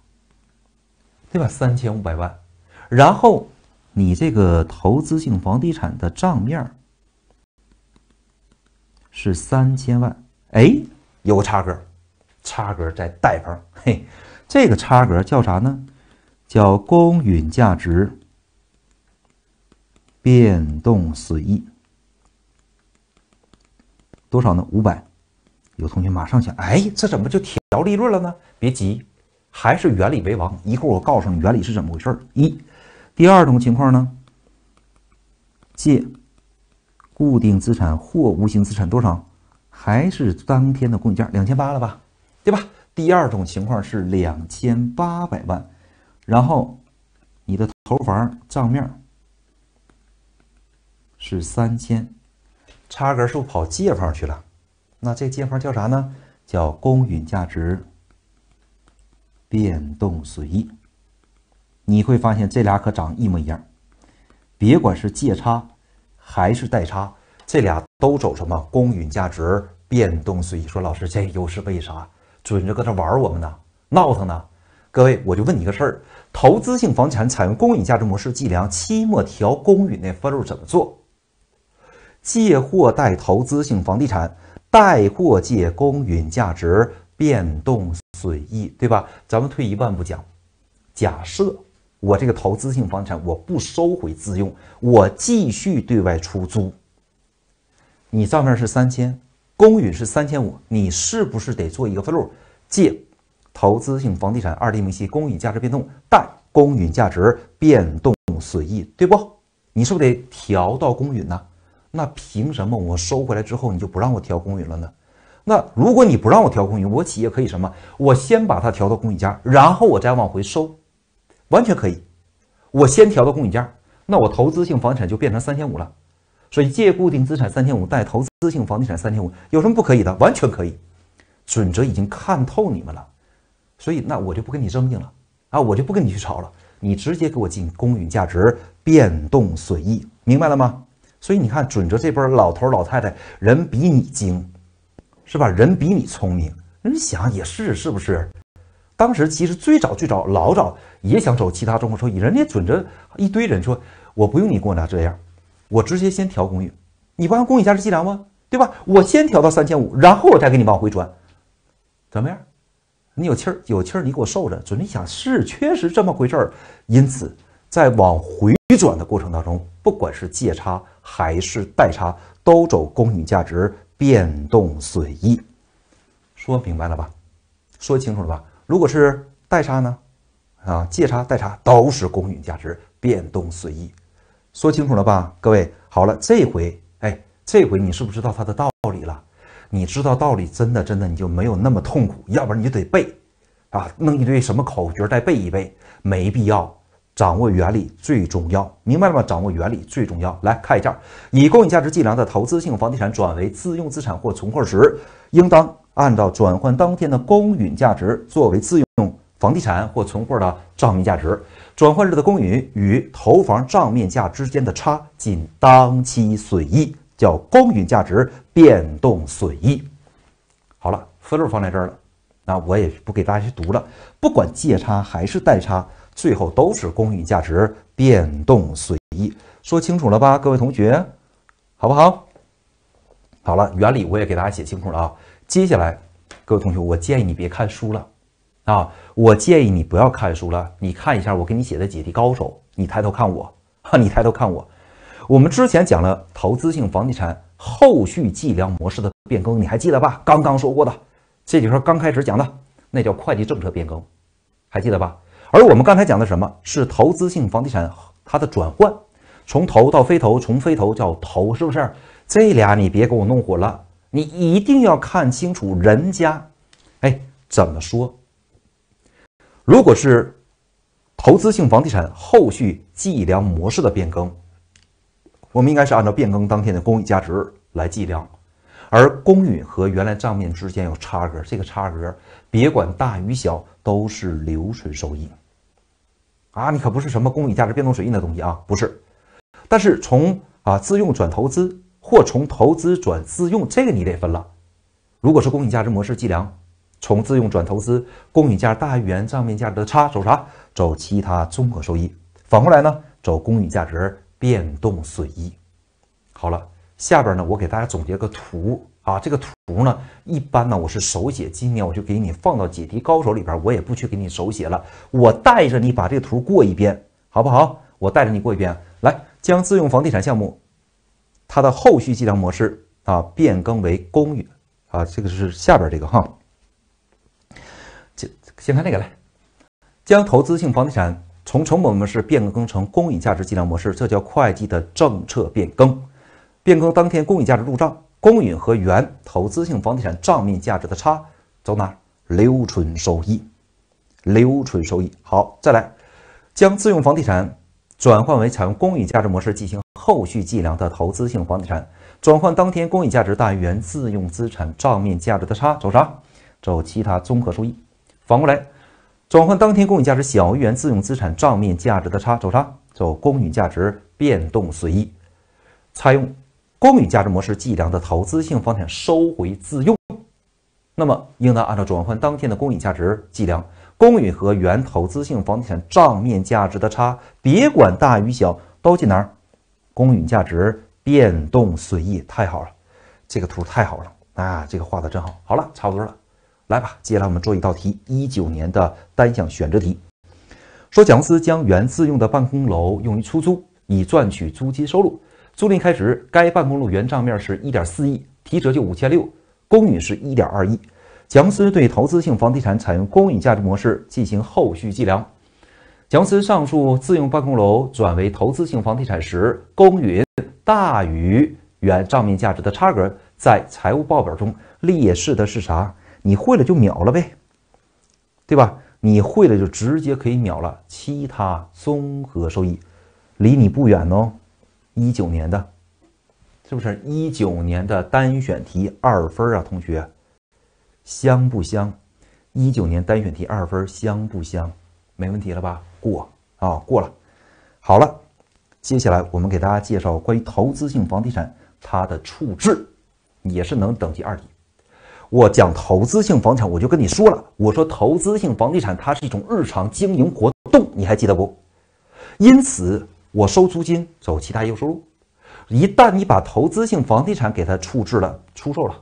对吧？三千五百万。然后你这个投资性房地产的账面是三千万，哎，有个差额，差额在贷方，嘿，这个差额叫啥呢？叫公允价值。变动损益多少呢？五百。有同学马上想，哎，这怎么就调利润了呢？别急，还是原理为王。一会儿我告诉你原理是怎么回事儿。一，第二种情况呢，借固定资产或无形资产多少？还是当天的购价两千八了吧？对吧？第二种情况是两千八百万，然后你的投房账面。是三千，差额是不跑借方去了？那这借方叫啥呢？叫公允价值变动损益。你会发现这俩可长一模一样，别管是借差还是贷差，这俩都走什么公允价值变动损益？说老师，这又是为啥？准着搁这玩我们呢，闹腾呢？各位，我就问你一个事儿：投资性房产采用公允价值模式计量，期末调公允那分录怎么做？借或贷投资性房地产，贷或借公允价值变动损益，对吧？咱们退一万步讲，假设我这个投资性房产我不收回自用，我继续对外出租，你账面是三千，公允是三千五，你是不是得做一个分录？借投资性房地产二级明细公允价值变动，贷公允价值变动损益，对不？你是不是得调到公允呢？那凭什么我收回来之后你就不让我调公允了呢？那如果你不让我调公允，我企业可以什么？我先把它调到公允价，然后我再往回收，完全可以。我先调到公允价，那我投资性房产就变成三千五了。所以借固定资产三千五，贷投资性房地产三千五，有什么不可以的？完全可以。准则已经看透你们了，所以那我就不跟你争竞了啊，我就不跟你去吵了。你直接给我进公允价值变动损益，明白了吗？所以你看，准着这波老头老太太，人比你精，是吧？人比你聪明。人想也是，是不是？当时其实最早最早老早也想走其他中国说以人家准着一堆人说，我不用你给我拿这样，我直接先调公允。你不按公允价值计量吗？对吧？我先调到三千五，然后我再给你往回转，怎么样？你有气儿有气儿，你给我受着。准一想是确实这么回事儿。因此，在往回转的过程当中，不管是借差。还是代差都走公允价值变动损益，说明白了吧？说清楚了吧？如果是代差呢？啊，借差、代差都是公允价值变动损益，说清楚了吧？各位，好了，这回哎，这回你是不是知道它的道理了？你知道道理，真的真的你就没有那么痛苦。要不然你就得背，啊，弄一堆什么口诀再背一背，没必要。掌握原理最重要，明白了吗？掌握原理最重要。来看一下，以公允价值计量的投资性房地产转为自用资产或存货时，应当按照转换当天的公允价值作为自用房地产或存货的账面价值。转换日的公允与投房账面价之间的差，仅当期损益，叫公允价值变动损益。好了，思路放在这儿了，那我也不给大家去读了。不管借差还是贷差。最后都是公允价值变动损益，说清楚了吧，各位同学，好不好？好了，原理我也给大家写清楚了啊。接下来，各位同学，我建议你别看书了，啊，我建议你不要看书了，你看一下我给你写的《解题高手》，你抬头看我哈，你抬头看我。我们之前讲了投资性房地产后续计量模式的变更，你还记得吧？刚刚说过的，这就是刚开始讲的，那叫会计政策变更，还记得吧？而我们刚才讲的什么是投资性房地产，它的转换，从投到非投，从非投叫投，是不是？这俩你别给我弄混了，你一定要看清楚人家，哎，怎么说？如果是投资性房地产后续计量模式的变更，我们应该是按照变更当天的公允价值来计量，而公允和原来账面之间有差额，这个差额别管大与小，都是留存收益。啊，你可不是什么公允价值变动损益的东西啊，不是。但是从啊自用转投资，或从投资转自用，这个你得分了。如果是公允价值模式计量，从自用转投资，公允价大于原账面价值的差走啥？走其他综合收益。反过来呢，走公允价值变动损益。好了，下边呢，我给大家总结个图。啊，这个图呢，一般呢我是手写。今年我就给你放到解题高手里边，我也不去给你手写了。我带着你把这个图过一遍，好不好？我带着你过一遍。来，将自用房地产项目，它的后续计量模式啊变更为公允啊，这个是下边这个哈。先先看这个来，将投资性房地产从成本模式变更成公允价值计量模式，这叫会计的政策变更。变更当天，公允价值入账。公允和原投资性房地产账面价值的差走哪？留存收益。留存收益。好，再来，将自用房地产转换为采用公允价值模式进行后续计量的投资性房地产，转换当天公允价值大于原自用资产账面价值的差走啥？走其他综合收益。反过来，转换当天公允价值小于原自用资产账面价值的差走啥？走公允价值变动损益。采用。公允价值模式计量的投资性房产收回自用，那么应当按照转换当天的公允价值计量，公允和原投资性房地产账面价值的差，别管大与小，都进哪儿？公允价值变动损益，太好了，这个图太好了啊，这个画的真好。好了，差不多了，来吧，接下来我们做一道题，一九年的单项选择题，说甲公司将原自用的办公楼用于出租，以赚取租金收入。租赁开始，该办公楼原账面是一点四亿，提折旧五千六，公允是一点二亿。强思对投资性房地产采用公允价值模式进行后续计量。强思上述自用办公楼转为投资性房地产时，公允大于原账面价值的差额，在财务报表中列示的是啥？你会了就秒了呗，对吧？你会了就直接可以秒了，其他综合收益离你不远哦。一九年的，是不是一九年的单选题二分啊？同学，香不香？一九年单选题二分香不香？没问题了吧？过啊，过了。好了，接下来我们给大家介绍关于投资性房地产它的处置，也是能等级二级。我讲投资性房产，我就跟你说了，我说投资性房地产它是一种日常经营活动，你还记得不？因此。我收租金走其他业务收入，一旦你把投资性房地产给它处置了、出售了，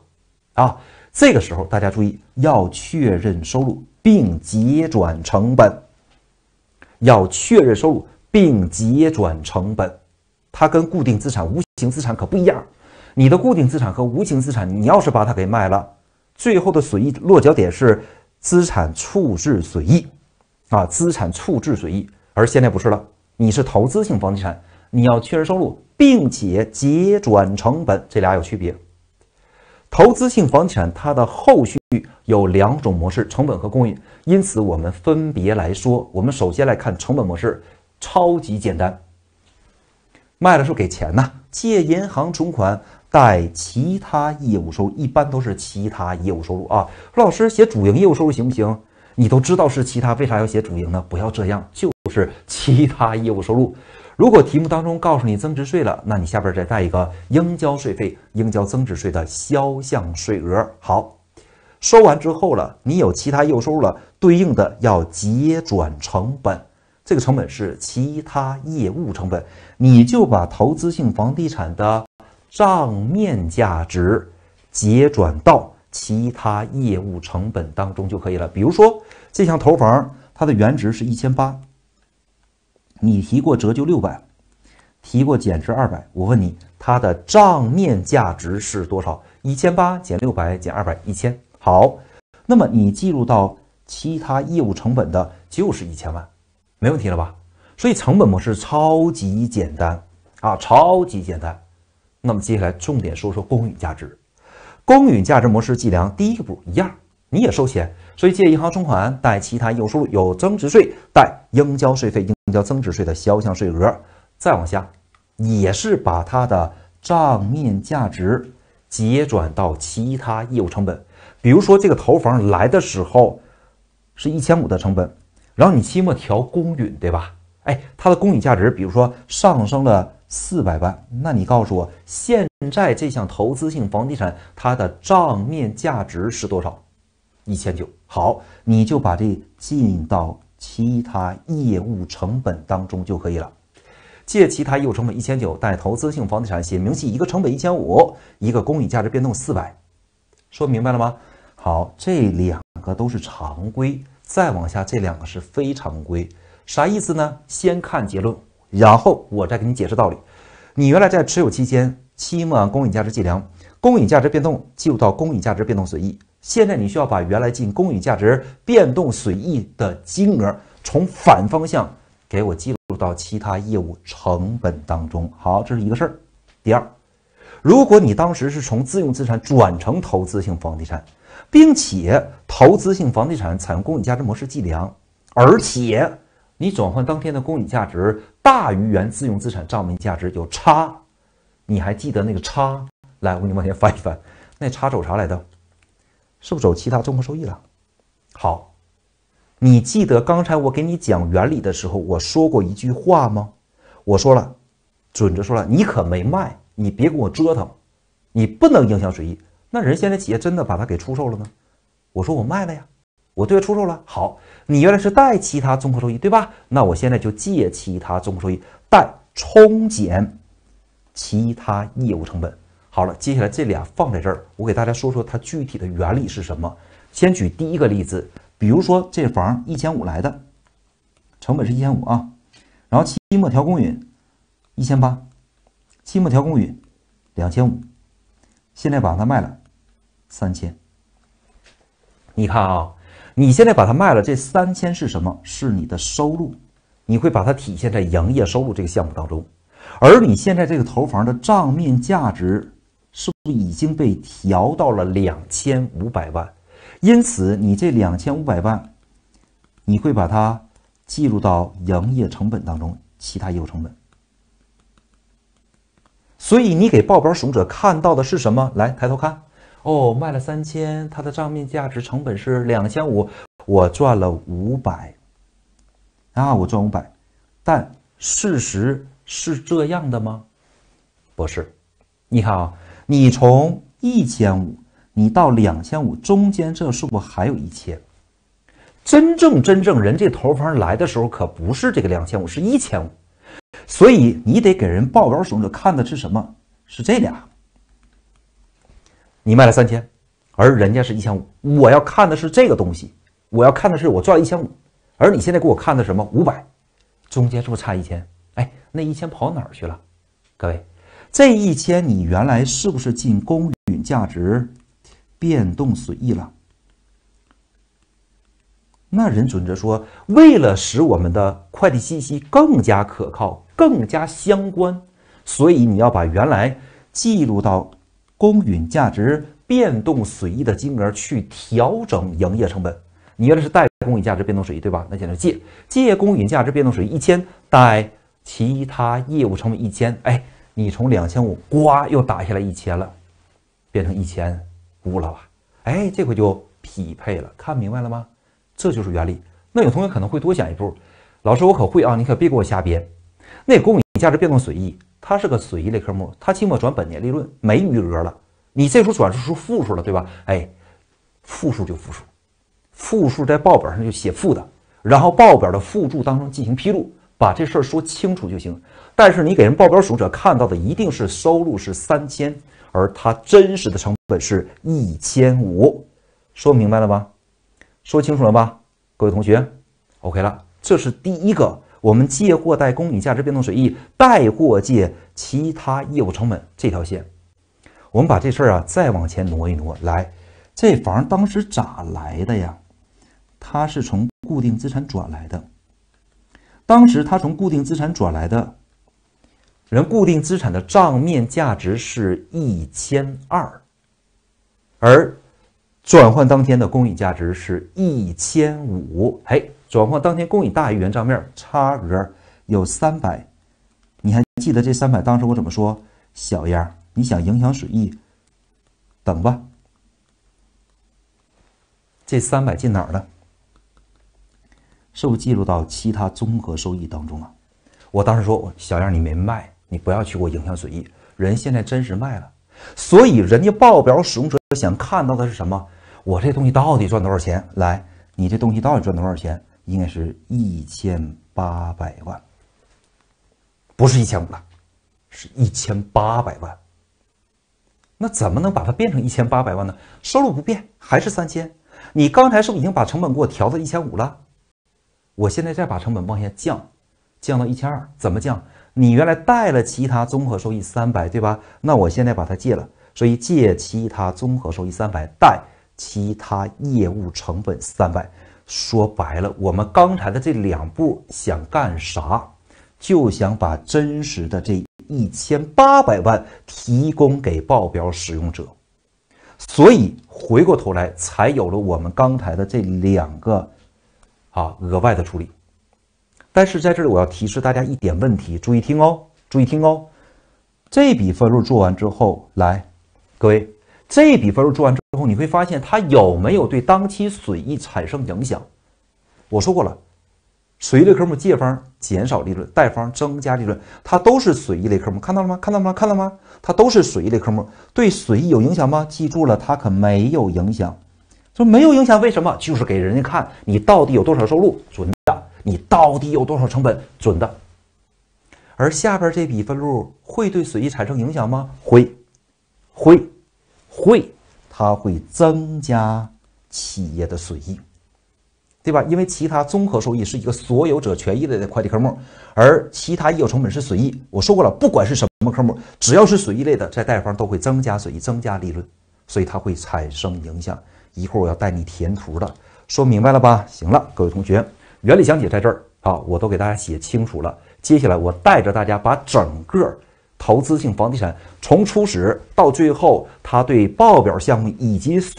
啊，这个时候大家注意要确认收入并结转成本，要确认收入并结转成本，它跟固定资产、无形资产可不一样。你的固定资产和无形资产，你要是把它给卖了，最后的损益落脚点是资产处置损益，啊，资产处置损益，而现在不是了。你是投资性房地产，你要确认收入，并且结转成本，这俩有区别。投资性房地产它的后续有两种模式：成本和供应，因此，我们分别来说。我们首先来看成本模式，超级简单。卖了是不是给钱呐，借银行存款，贷其他业务收入，一般都是其他业务收入啊。说老师写主营业务收入行不行？你都知道是其他，为啥要写主营呢？不要这样，就是其他业务收入。如果题目当中告诉你增值税了，那你下边再带一个应交税费、应交增值税的销项税额。好，收完之后了，你有其他业务收入了，对应的要结转成本，这个成本是其他业务成本，你就把投资性房地产的账面价值结转到其他业务成本当中就可以了。比如说。这项投房它的原值是一千八，你提过折旧六百，提过减值二百，我问你它的账面价值是多少？一千八减六百减二百一千。好，那么你计入到其他业务成本的就是一千万，没问题了吧？所以成本模式超级简单啊，超级简单。那么接下来重点说说公允价值，公允价值模式计量第一个步一样，你也收钱。所以借银行存款，贷其他应收有增值税，贷应交税费、应交增值税的销项税额。再往下，也是把它的账面价值结转到其他业务成本。比如说这个投房来的时候是一千五的成本，然后你期末调公允，对吧？哎，它的公允价值，比如说上升了四百万，那你告诉我，现在这项投资性房地产它的账面价值是多少？一千九，好，你就把这进到其他业务成本当中就可以了。借其他业务成本一千九，贷投资性房地产写明细，一个成本一千五，一个公允价值变动四百，说明白了吗？好，这两个都是常规，再往下这两个是非常规，啥意思呢？先看结论，然后我再给你解释道理。你原来在持有期间期末按公允价值计量，公允价值变动计入到公允价值变动损益。现在你需要把原来进公允价值变动损益的金额从反方向给我记录到其他业务成本当中。好，这是一个事儿。第二，如果你当时是从自用资产转成投资性房地产，并且投资性房地产采用公允价值模式计量，而且你转换当天的公允价值大于原自用资产账面价值有差，你还记得那个差？来，我给你往前翻一翻，那差走啥来的？是不是走其他综合收益了？好，你记得刚才我给你讲原理的时候，我说过一句话吗？我说了，准则说了，你可没卖，你别跟我折腾，你不能影响水益。那人现在企业真的把它给出售了呢？我说我卖了呀，我对外出售了。好，你原来是贷其他综合收益对吧？那我现在就借其他综合收益，贷冲减其他业务成本。好了，接下来这俩放在这儿，我给大家说说它具体的原理是什么。先举第一个例子，比如说这房一千五来的，成本是一千五啊，然后期末调公允一千八，期末调公允两千五，现在把它卖了三千。你看啊，你现在把它卖了，这三千是什么？是你的收入，你会把它体现在营业收入这个项目当中，而你现在这个投房的账面价值。是不是已经被调到了两千五百万？因此，你这两千五百万，你会把它计入到营业成本当中，其他业务成本。所以，你给报表使用者看到的是什么？来抬头看，哦，卖了三千，它的账面价值成本是两千五，我赚了五百。啊，我赚五百，但事实是这样的吗？不是，你看啊。你从一千五，你到两千五，中间这数不还有一千？真正真正人这头方来的时候可不是这个两千五，是一千五。所以你得给人报表时候者看的是什么？是这俩。你卖了三千，而人家是一千五。我要看的是这个东西，我要看的是我赚了一千五。而你现在给我看的什么？五百，中间是不是差一千？哎，那一千跑哪儿去了？各位。这一千，你原来是不是进公允价值变动损益了？那人准则说，为了使我们的会计信息更加可靠、更加相关，所以你要把原来记录到公允价值变动损益的金额去调整营业成本。你原来是贷公允价值变动损益，对吧？那现在借借公允价值变动损益一千，贷其他业务成本一千，哎。你从两千五呱又打下来一千了，变成一千五了吧？哎，这回就匹配了，看明白了吗？这就是原理。那有同学可能会多想一步，老师我可会啊，你可别给我瞎编。那公允价值变动损益，它是个损益类科目，它期末转本年利润没余额了，你这时候转出是负数了，对吧？哎，负数就负数，负数在报表上就写负的，然后报表的附注当中进行披露，把这事儿说清楚就行。但是你给人报表使用者看到的一定是收入是三千，而它真实的成本是一千五，说明白了吧？说清楚了吧，各位同学，OK 了。这是第一个，我们借货贷公给价值变动损益，贷货借其他业务成本这条线。我们把这事儿啊再往前挪一挪，来，这房当时咋来的呀？它是从固定资产转来的，当时它从固定资产转来的。人固定资产的账面价值是一千二，而转换当天的公允价值是一千五。哎，转换当天公允大于原账面，差额有三百。你还记得这三百当时我怎么说？小样儿，你想影响损益？等吧。这三百进哪儿了？是不是记录到其他综合收益当中了？我当时说，小样儿，你没卖。你不要去给我影响损益。人现在真实卖了，所以人家报表使用者想看到的是什么？我这东西到底赚多少钱？来，你这东西到底赚多少钱？应该是一千八百万，不是一千五了，是一千八百万。那怎么能把它变成一千八百万呢？收入不变，还是三千。你刚才是不是已经把成本给我调到一千五了？我现在再把成本往下降，降到一千二，怎么降？你原来贷了其他综合收益三百，对吧？那我现在把它借了，所以借其他综合收益三百，贷其他业务成本三百。说白了，我们刚才的这两步想干啥？就想把真实的这一千八百万提供给报表使用者。所以回过头来，才有了我们刚才的这两个啊额外的处理。但是在这里，我要提示大家一点问题，注意听哦，注意听哦。这笔分录做完之后，来，各位，这笔分录做完之后，你会发现它有没有对当期损益产生影响？我说过了，损益类科目借方减少利润，贷方增加利润，它都是损益类科目，看到了吗？看到了吗？看到了吗？它都是损益类科目，对损益有影响吗？记住了，它可没有影响。说没有影响，为什么？就是给人家看你到底有多少收入准。你到底有多少成本？准的。而下边这笔分录会对损益产生影响吗？会，会，会，它会增加企业的损益，对吧？因为其他综合收益是一个所有者权益类的会计科目，而其他业务成本是损益。我说过了，不管是什么科目，只要是损益类的，在贷方都会增加损益，增加利润，所以它会产生影响。一会儿我要带你填图的，说明白了吧？行了，各位同学。原理详解在这儿啊，我都给大家写清楚了。接下来我带着大家把整个投资性房地产从初始到最后，它对报表项目以及损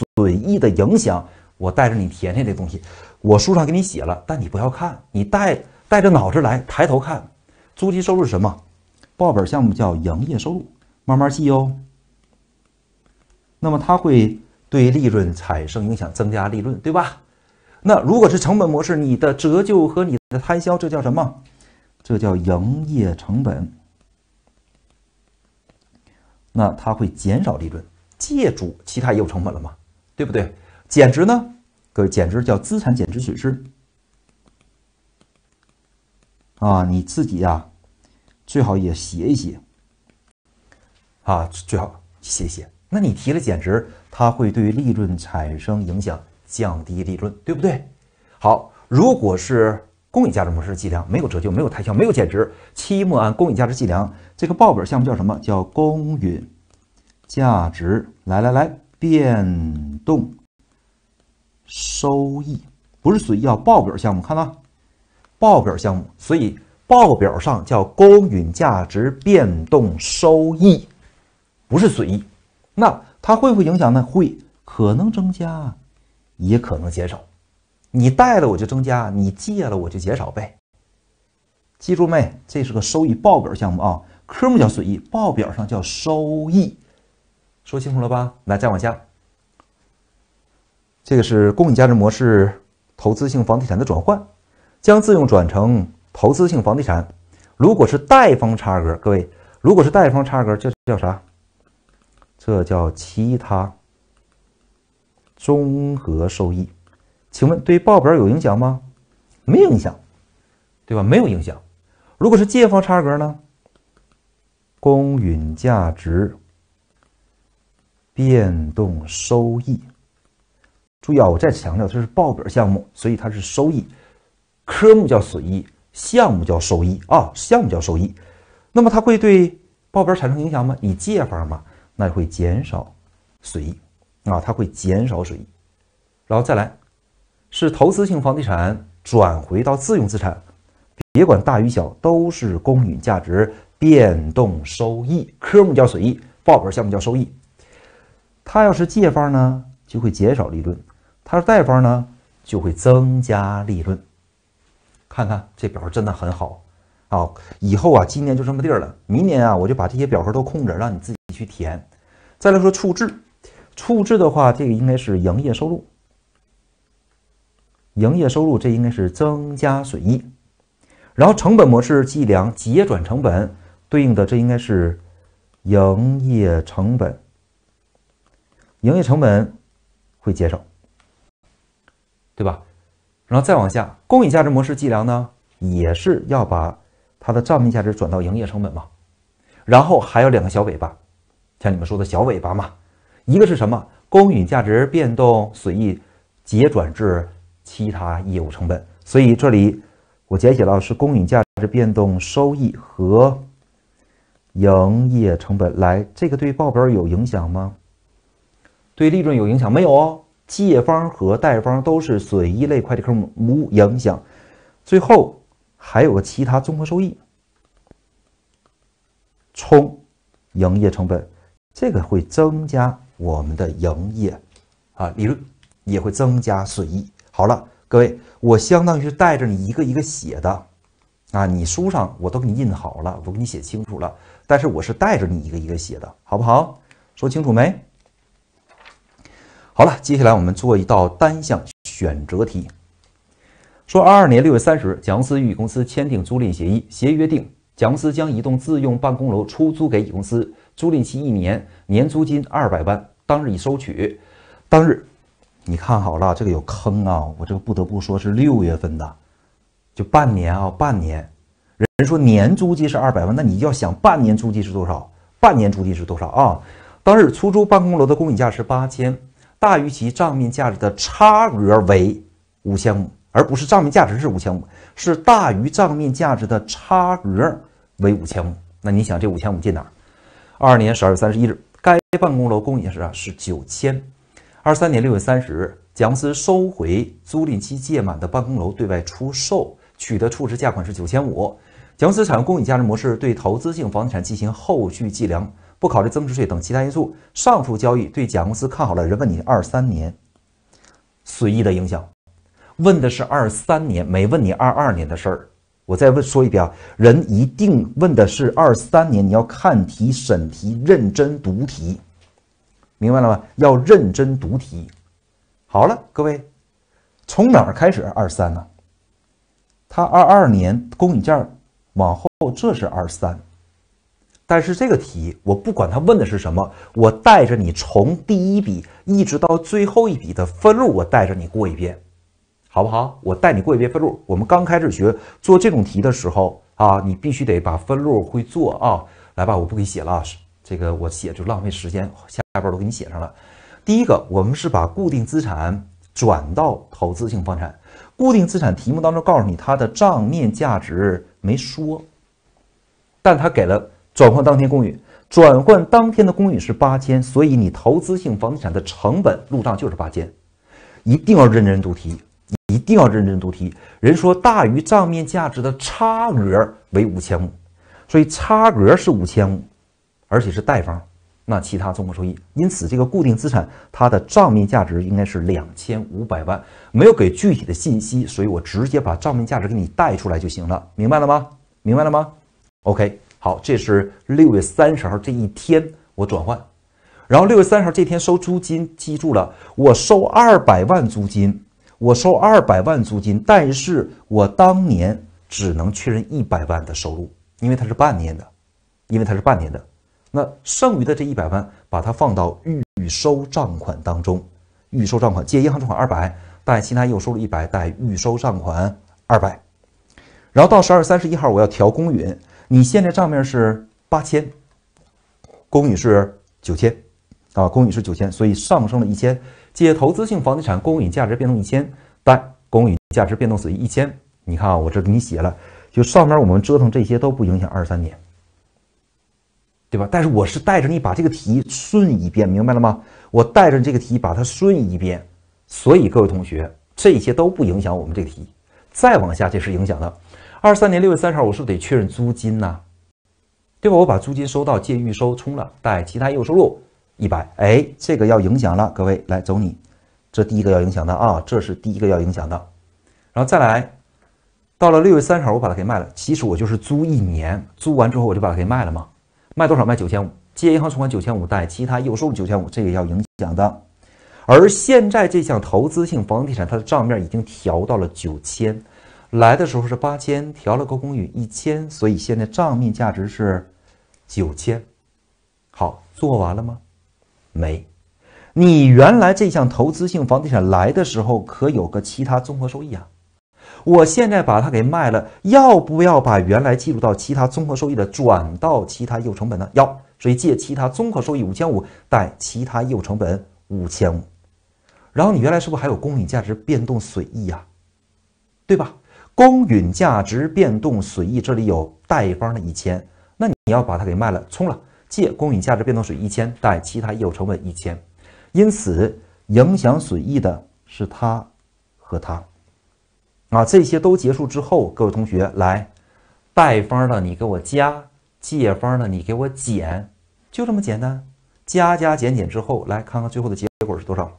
益的影响，我带着你填填这东西。我书上给你写了，但你不要看，你带带着脑子来，抬头看，租金收入是什么，报表项目叫营业收入，慢慢记哦。那么它会对利润产生影响，增加利润，对吧？那如果是成本模式，你的折旧和你的摊销，这叫什么？这叫营业成本。那它会减少利润，借主其他业务成本了嘛？对不对？减值呢？各位，减值叫资产减值损失啊！你自己呀，最好也写一写啊，最好写一写。那你提了减值，它会对利润产生影响。降低利润，对不对？好，如果是公允价值模式计量，没有折旧，没有摊销，没有减值，期末按公允价值计量，这个报表项目叫什么？叫公允价值。来来来，变动收益不是损益，啊，报表项目看到？报表项目，所以报表上叫公允价值变动收益，不是损益。那它会不会影响呢？会，可能增加。也可能减少，你贷了我就增加，你借了我就减少呗。记住没？这是个收益报表项目啊，科目叫损益，报表上叫收益，说清楚了吧？来，再往下，这个是公允价值模式投资性房地产的转换，将自用转成投资性房地产，如果是贷方差额，各位，如果是贷方差额，这叫啥？这叫其他。综合收益，请问对报表有影响吗？没有影响，对吧？没有影响。如果是借方差额呢？公允价值变动收益。注意，啊，我再次强调，这是报表项目，所以它是收益科目叫损益，项目叫收益啊，项目叫收益。那么它会对报表产生影响吗？以借方嘛，那会减少损益。啊，它会减少损益，然后再来，是投资性房地产转回到自用资产，别管大与小，都是公允价值变动收益，科目叫损益，报表项目叫收益。它要是借方呢，就会减少利润；，它是贷方呢，就会增加利润。看看这表格真的很好，啊，以后啊，今年就这么地儿了，明年啊，我就把这些表格都空着，让你自己去填。再来说处置。处置的话，这个应该是营业收入，营业收入这应该是增加损益，然后成本模式计量结转成本对应的这应该是营业成本，营业成本会减少，对吧？然后再往下，公允价值模式计量呢，也是要把它的账面价值转到营业成本嘛，然后还有两个小尾巴，像你们说的小尾巴嘛。一个是什么公允价值变动损益结转至其他业务成本，所以这里我简写了是公允价值变动收益和营业成本。来，这个对报表有影响吗？对利润有影响？没有哦，借方和贷方都是损益类会计科目，无影响。最后还有个其他综合收益，冲营业成本，这个会增加。我们的营业，啊，利润也会增加损益。好了，各位，我相当于是带着你一个一个写的，啊，你书上我都给你印好了，我都给你写清楚了，但是我是带着你一个一个写的，好不好？说清楚没？好了，接下来我们做一道单项选择题。说二二年六月三十日，甲公司与乙公司签订租赁协议，协议约定甲公司将一栋自用办公楼出租给乙公司。租赁期一年，年租金二百万，当日已收取。当日，你看好了，这个有坑啊！我这个不得不说是六月份的，就半年啊，半年。人说年租金是二百万，那你要想半年租金是多少？半年租金是多少啊？当日出租办公楼的公允价值八千，大于其账面价值的差额为五千五，而不是账面价值是五千五，是大于账面价值的差额为五千五。那你想，这五千五进哪？二二年十二月三十一日，该办公楼公允价值是九千。二三年六月三十日，甲公司收回租赁期届满的办公楼对外出售，取得处置价款是九千五。甲公司采用公允价值模式对投资性房地产进行后续计量，不考虑增值税等其他因素。上述交易对甲公司看好了人问你二三年随意的影响，问的是二三年，没问你二二年的事儿。我再问说一遍啊，人一定问的是二三年，你要看题、审题、认真读题，明白了吗？要认真读题。好了，各位，从哪儿开始二三呢？他二二年公允价往后，这是二三。但是这个题，我不管他问的是什么，我带着你从第一笔一直到最后一笔的分录，我带着你过一遍。好不好？我带你过一遍分录。我们刚开始学做这种题的时候啊，你必须得把分录会做啊。来吧，我不给你写了，这个我写就浪费时间。下边儿给你写上了。第一个，我们是把固定资产转到投资性房产。固定资产题目当中告诉你它的账面价值没说，但它给了转换当天公允，转换当天的公允是八千，所以你投资性房地产的成本入账就是八千。一定要认真读题。一定要认真读题。人说大于账面价值的差额为五千五，所以差额是五千五，而且是贷方。那其他综合收益。因此，这个固定资产它的账面价值应该是两千五百万。没有给具体的信息，所以我直接把账面价值给你带出来就行了。明白了吗？明白了吗？OK，好，这是六月三十号这一天我转换，然后六月三十号这天收租金，记住了，我收二百万租金。我收二百万租金，但是我当年只能确认一百万的收入，因为它是半年的，因为它是半年的。那剩余的这一百万，把它放到预收账款当中，预收账款借银行存款二百，贷其他业务收入一百，贷预收账款二百。然后到十二三十一号，我要调公允，你现在账面是八千，公允是九千，啊，公允是九千，所以上升了一千。借投资性房地产公允价值变动一千，贷公允价值变动损益一千。你看啊，我这给你写了，就上面我们折腾这些都不影响二三年，对吧？但是我是带着你把这个题顺一遍，明白了吗？我带着这个题把它顺一遍。所以各位同学，这些都不影响我们这个题。再往下，这是影响的。二三年六月三十号，我是不是得确认租金呢？对吧？我把租金收到，借预收，冲了，贷其他业务收入。一百，哎，这个要影响了，各位来走你，这第一个要影响的啊，这是第一个要影响的，然后再来，到了六月三十号，我把它给卖了，其实我就是租一年，租完之后我就把它给卖了嘛，卖多少卖九千五，借银行存款九千五贷，其他又收了九千五，这个要影响的，而现在这项投资性房地产它的账面已经调到了九千，来的时候是八千，调了个公允一千，所以现在账面价值是九千，好，做完了吗？没，你原来这项投资性房地产来的时候可有个其他综合收益啊？我现在把它给卖了，要不要把原来计入到其他综合收益的转到其他业务成本呢？要，所以借其他综合收益五千五，贷其他业务成本五千五。然后你原来是不是还有公允价值变动损益呀？对吧？公允价值变动损益这里有贷方的一千，那你要把它给卖了，冲了。借公允价值变动损一千，贷其他业务成本一千，因此影响损益的是他和他，啊，这些都结束之后，各位同学来，贷方的你给我加，借方的你给我减，就这么简单，加加减减之后，来看看最后的结果是多少，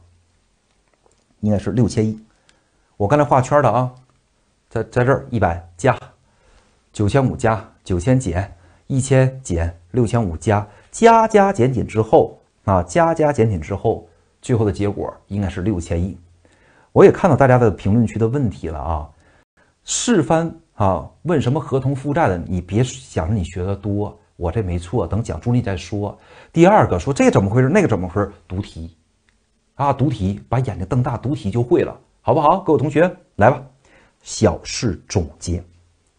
应该是六千一，我刚才画圈的啊，在在这儿一百加九千五加九千减。一千减六千五，加加加减减之后啊，加加减减之后，最后的结果应该是六千亿。我也看到大家的评论区的问题了啊，试翻啊，问什么合同负债的，你别想着你学的多，我这没错。等讲助力再说。第二个说这个怎么回事，那个怎么回事，读题啊，读题，把眼睛瞪大，读题就会了，好不好？各位同学，来吧。小事总结，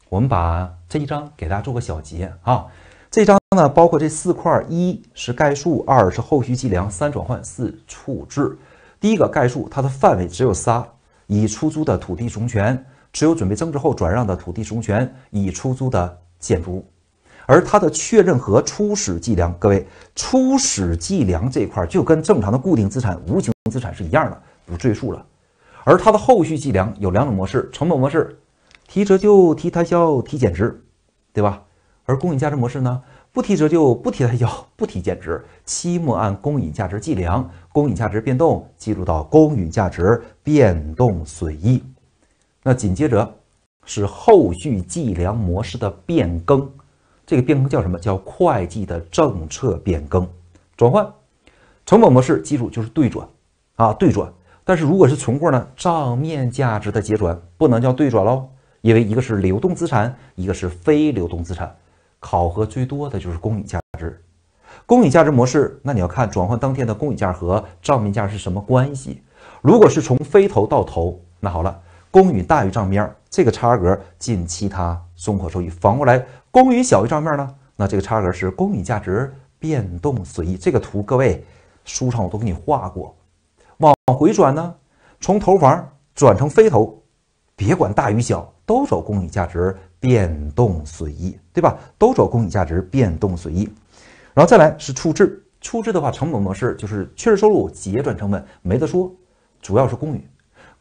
我们把。这一章给大家做个小结啊，这章呢包括这四块，一是概述，二是后续计量，三转换，四处置。第一个概述，它的范围只有仨：已出租的土地使用权、持有准备增值后转让的土地使用权、已出租的建筑物。而它的确认和初始计量，各位，初始计量这块就跟正常的固定资产、无形资产是一样的，不赘述了。而它的后续计量有两种模式，成本模式。提折旧、提摊销、提减值，对吧？而公允价值模式呢，不提折旧、不提摊销、不提减值，期末按公允价值计量，公允价值变动计入到公允价值变动损益。那紧接着是后续计量模式的变更，这个变更叫什么？叫会计的政策变更、转换。成本模式记住就是对转啊对转，但是如果是存货呢，账面价值的结转不能叫对转喽。因为一个是流动资产，一个是非流动资产，考核最多的就是公允价值。公允价值模式，那你要看转换当天的公允价和账面价是什么关系。如果是从非投到投，那好了，公允大于账面，这个差额进其他综合收益。反过来，公允小于账面呢，那这个差额是公允价值变动损益。这个图各位书上我都给你画过。往回转呢，从投房转成非投，别管大与小。都走公允价值变动损益，对吧？都走公允价值变动损益，然后再来是处置。处置的话，成本模式就是确认收入结转成本，没得说。主要是公允，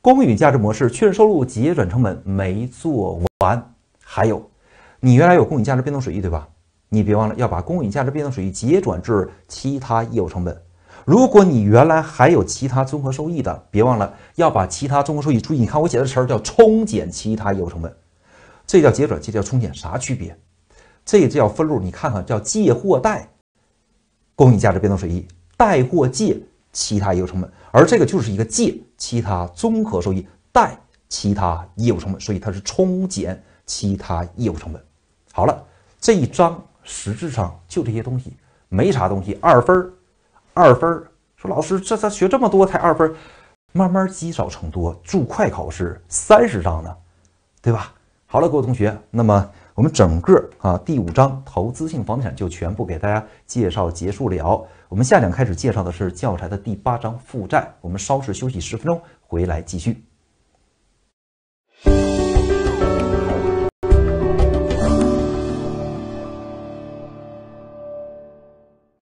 公允价值模式确认收入结转成本没做完。还有，你原来有公允价值变动损益，对吧？你别忘了要把公允价值变动损益结转至其他业务成本。如果你原来还有其他综合收益的，别忘了要把其他综合收益注意，你看我写的词儿叫冲减其他业务成本，这叫结转这叫冲减啥区别？这叫分录，你看看叫借或贷，公允价值变动收益贷或借其他业务成本，而这个就是一个借其他综合收益贷其他业务成本，所以它是冲减其他业务成本。好了，这一章实质上就这些东西，没啥东西二分儿。二分儿，说老师这咋学这么多才二分？慢慢积少成多，注快考试三十章呢，对吧？好了，各位同学，那么我们整个啊第五章投资性房地产就全部给大家介绍结束了。我们下讲开始介绍的是教材的第八章负债。我们稍事休息十分钟，回来继续。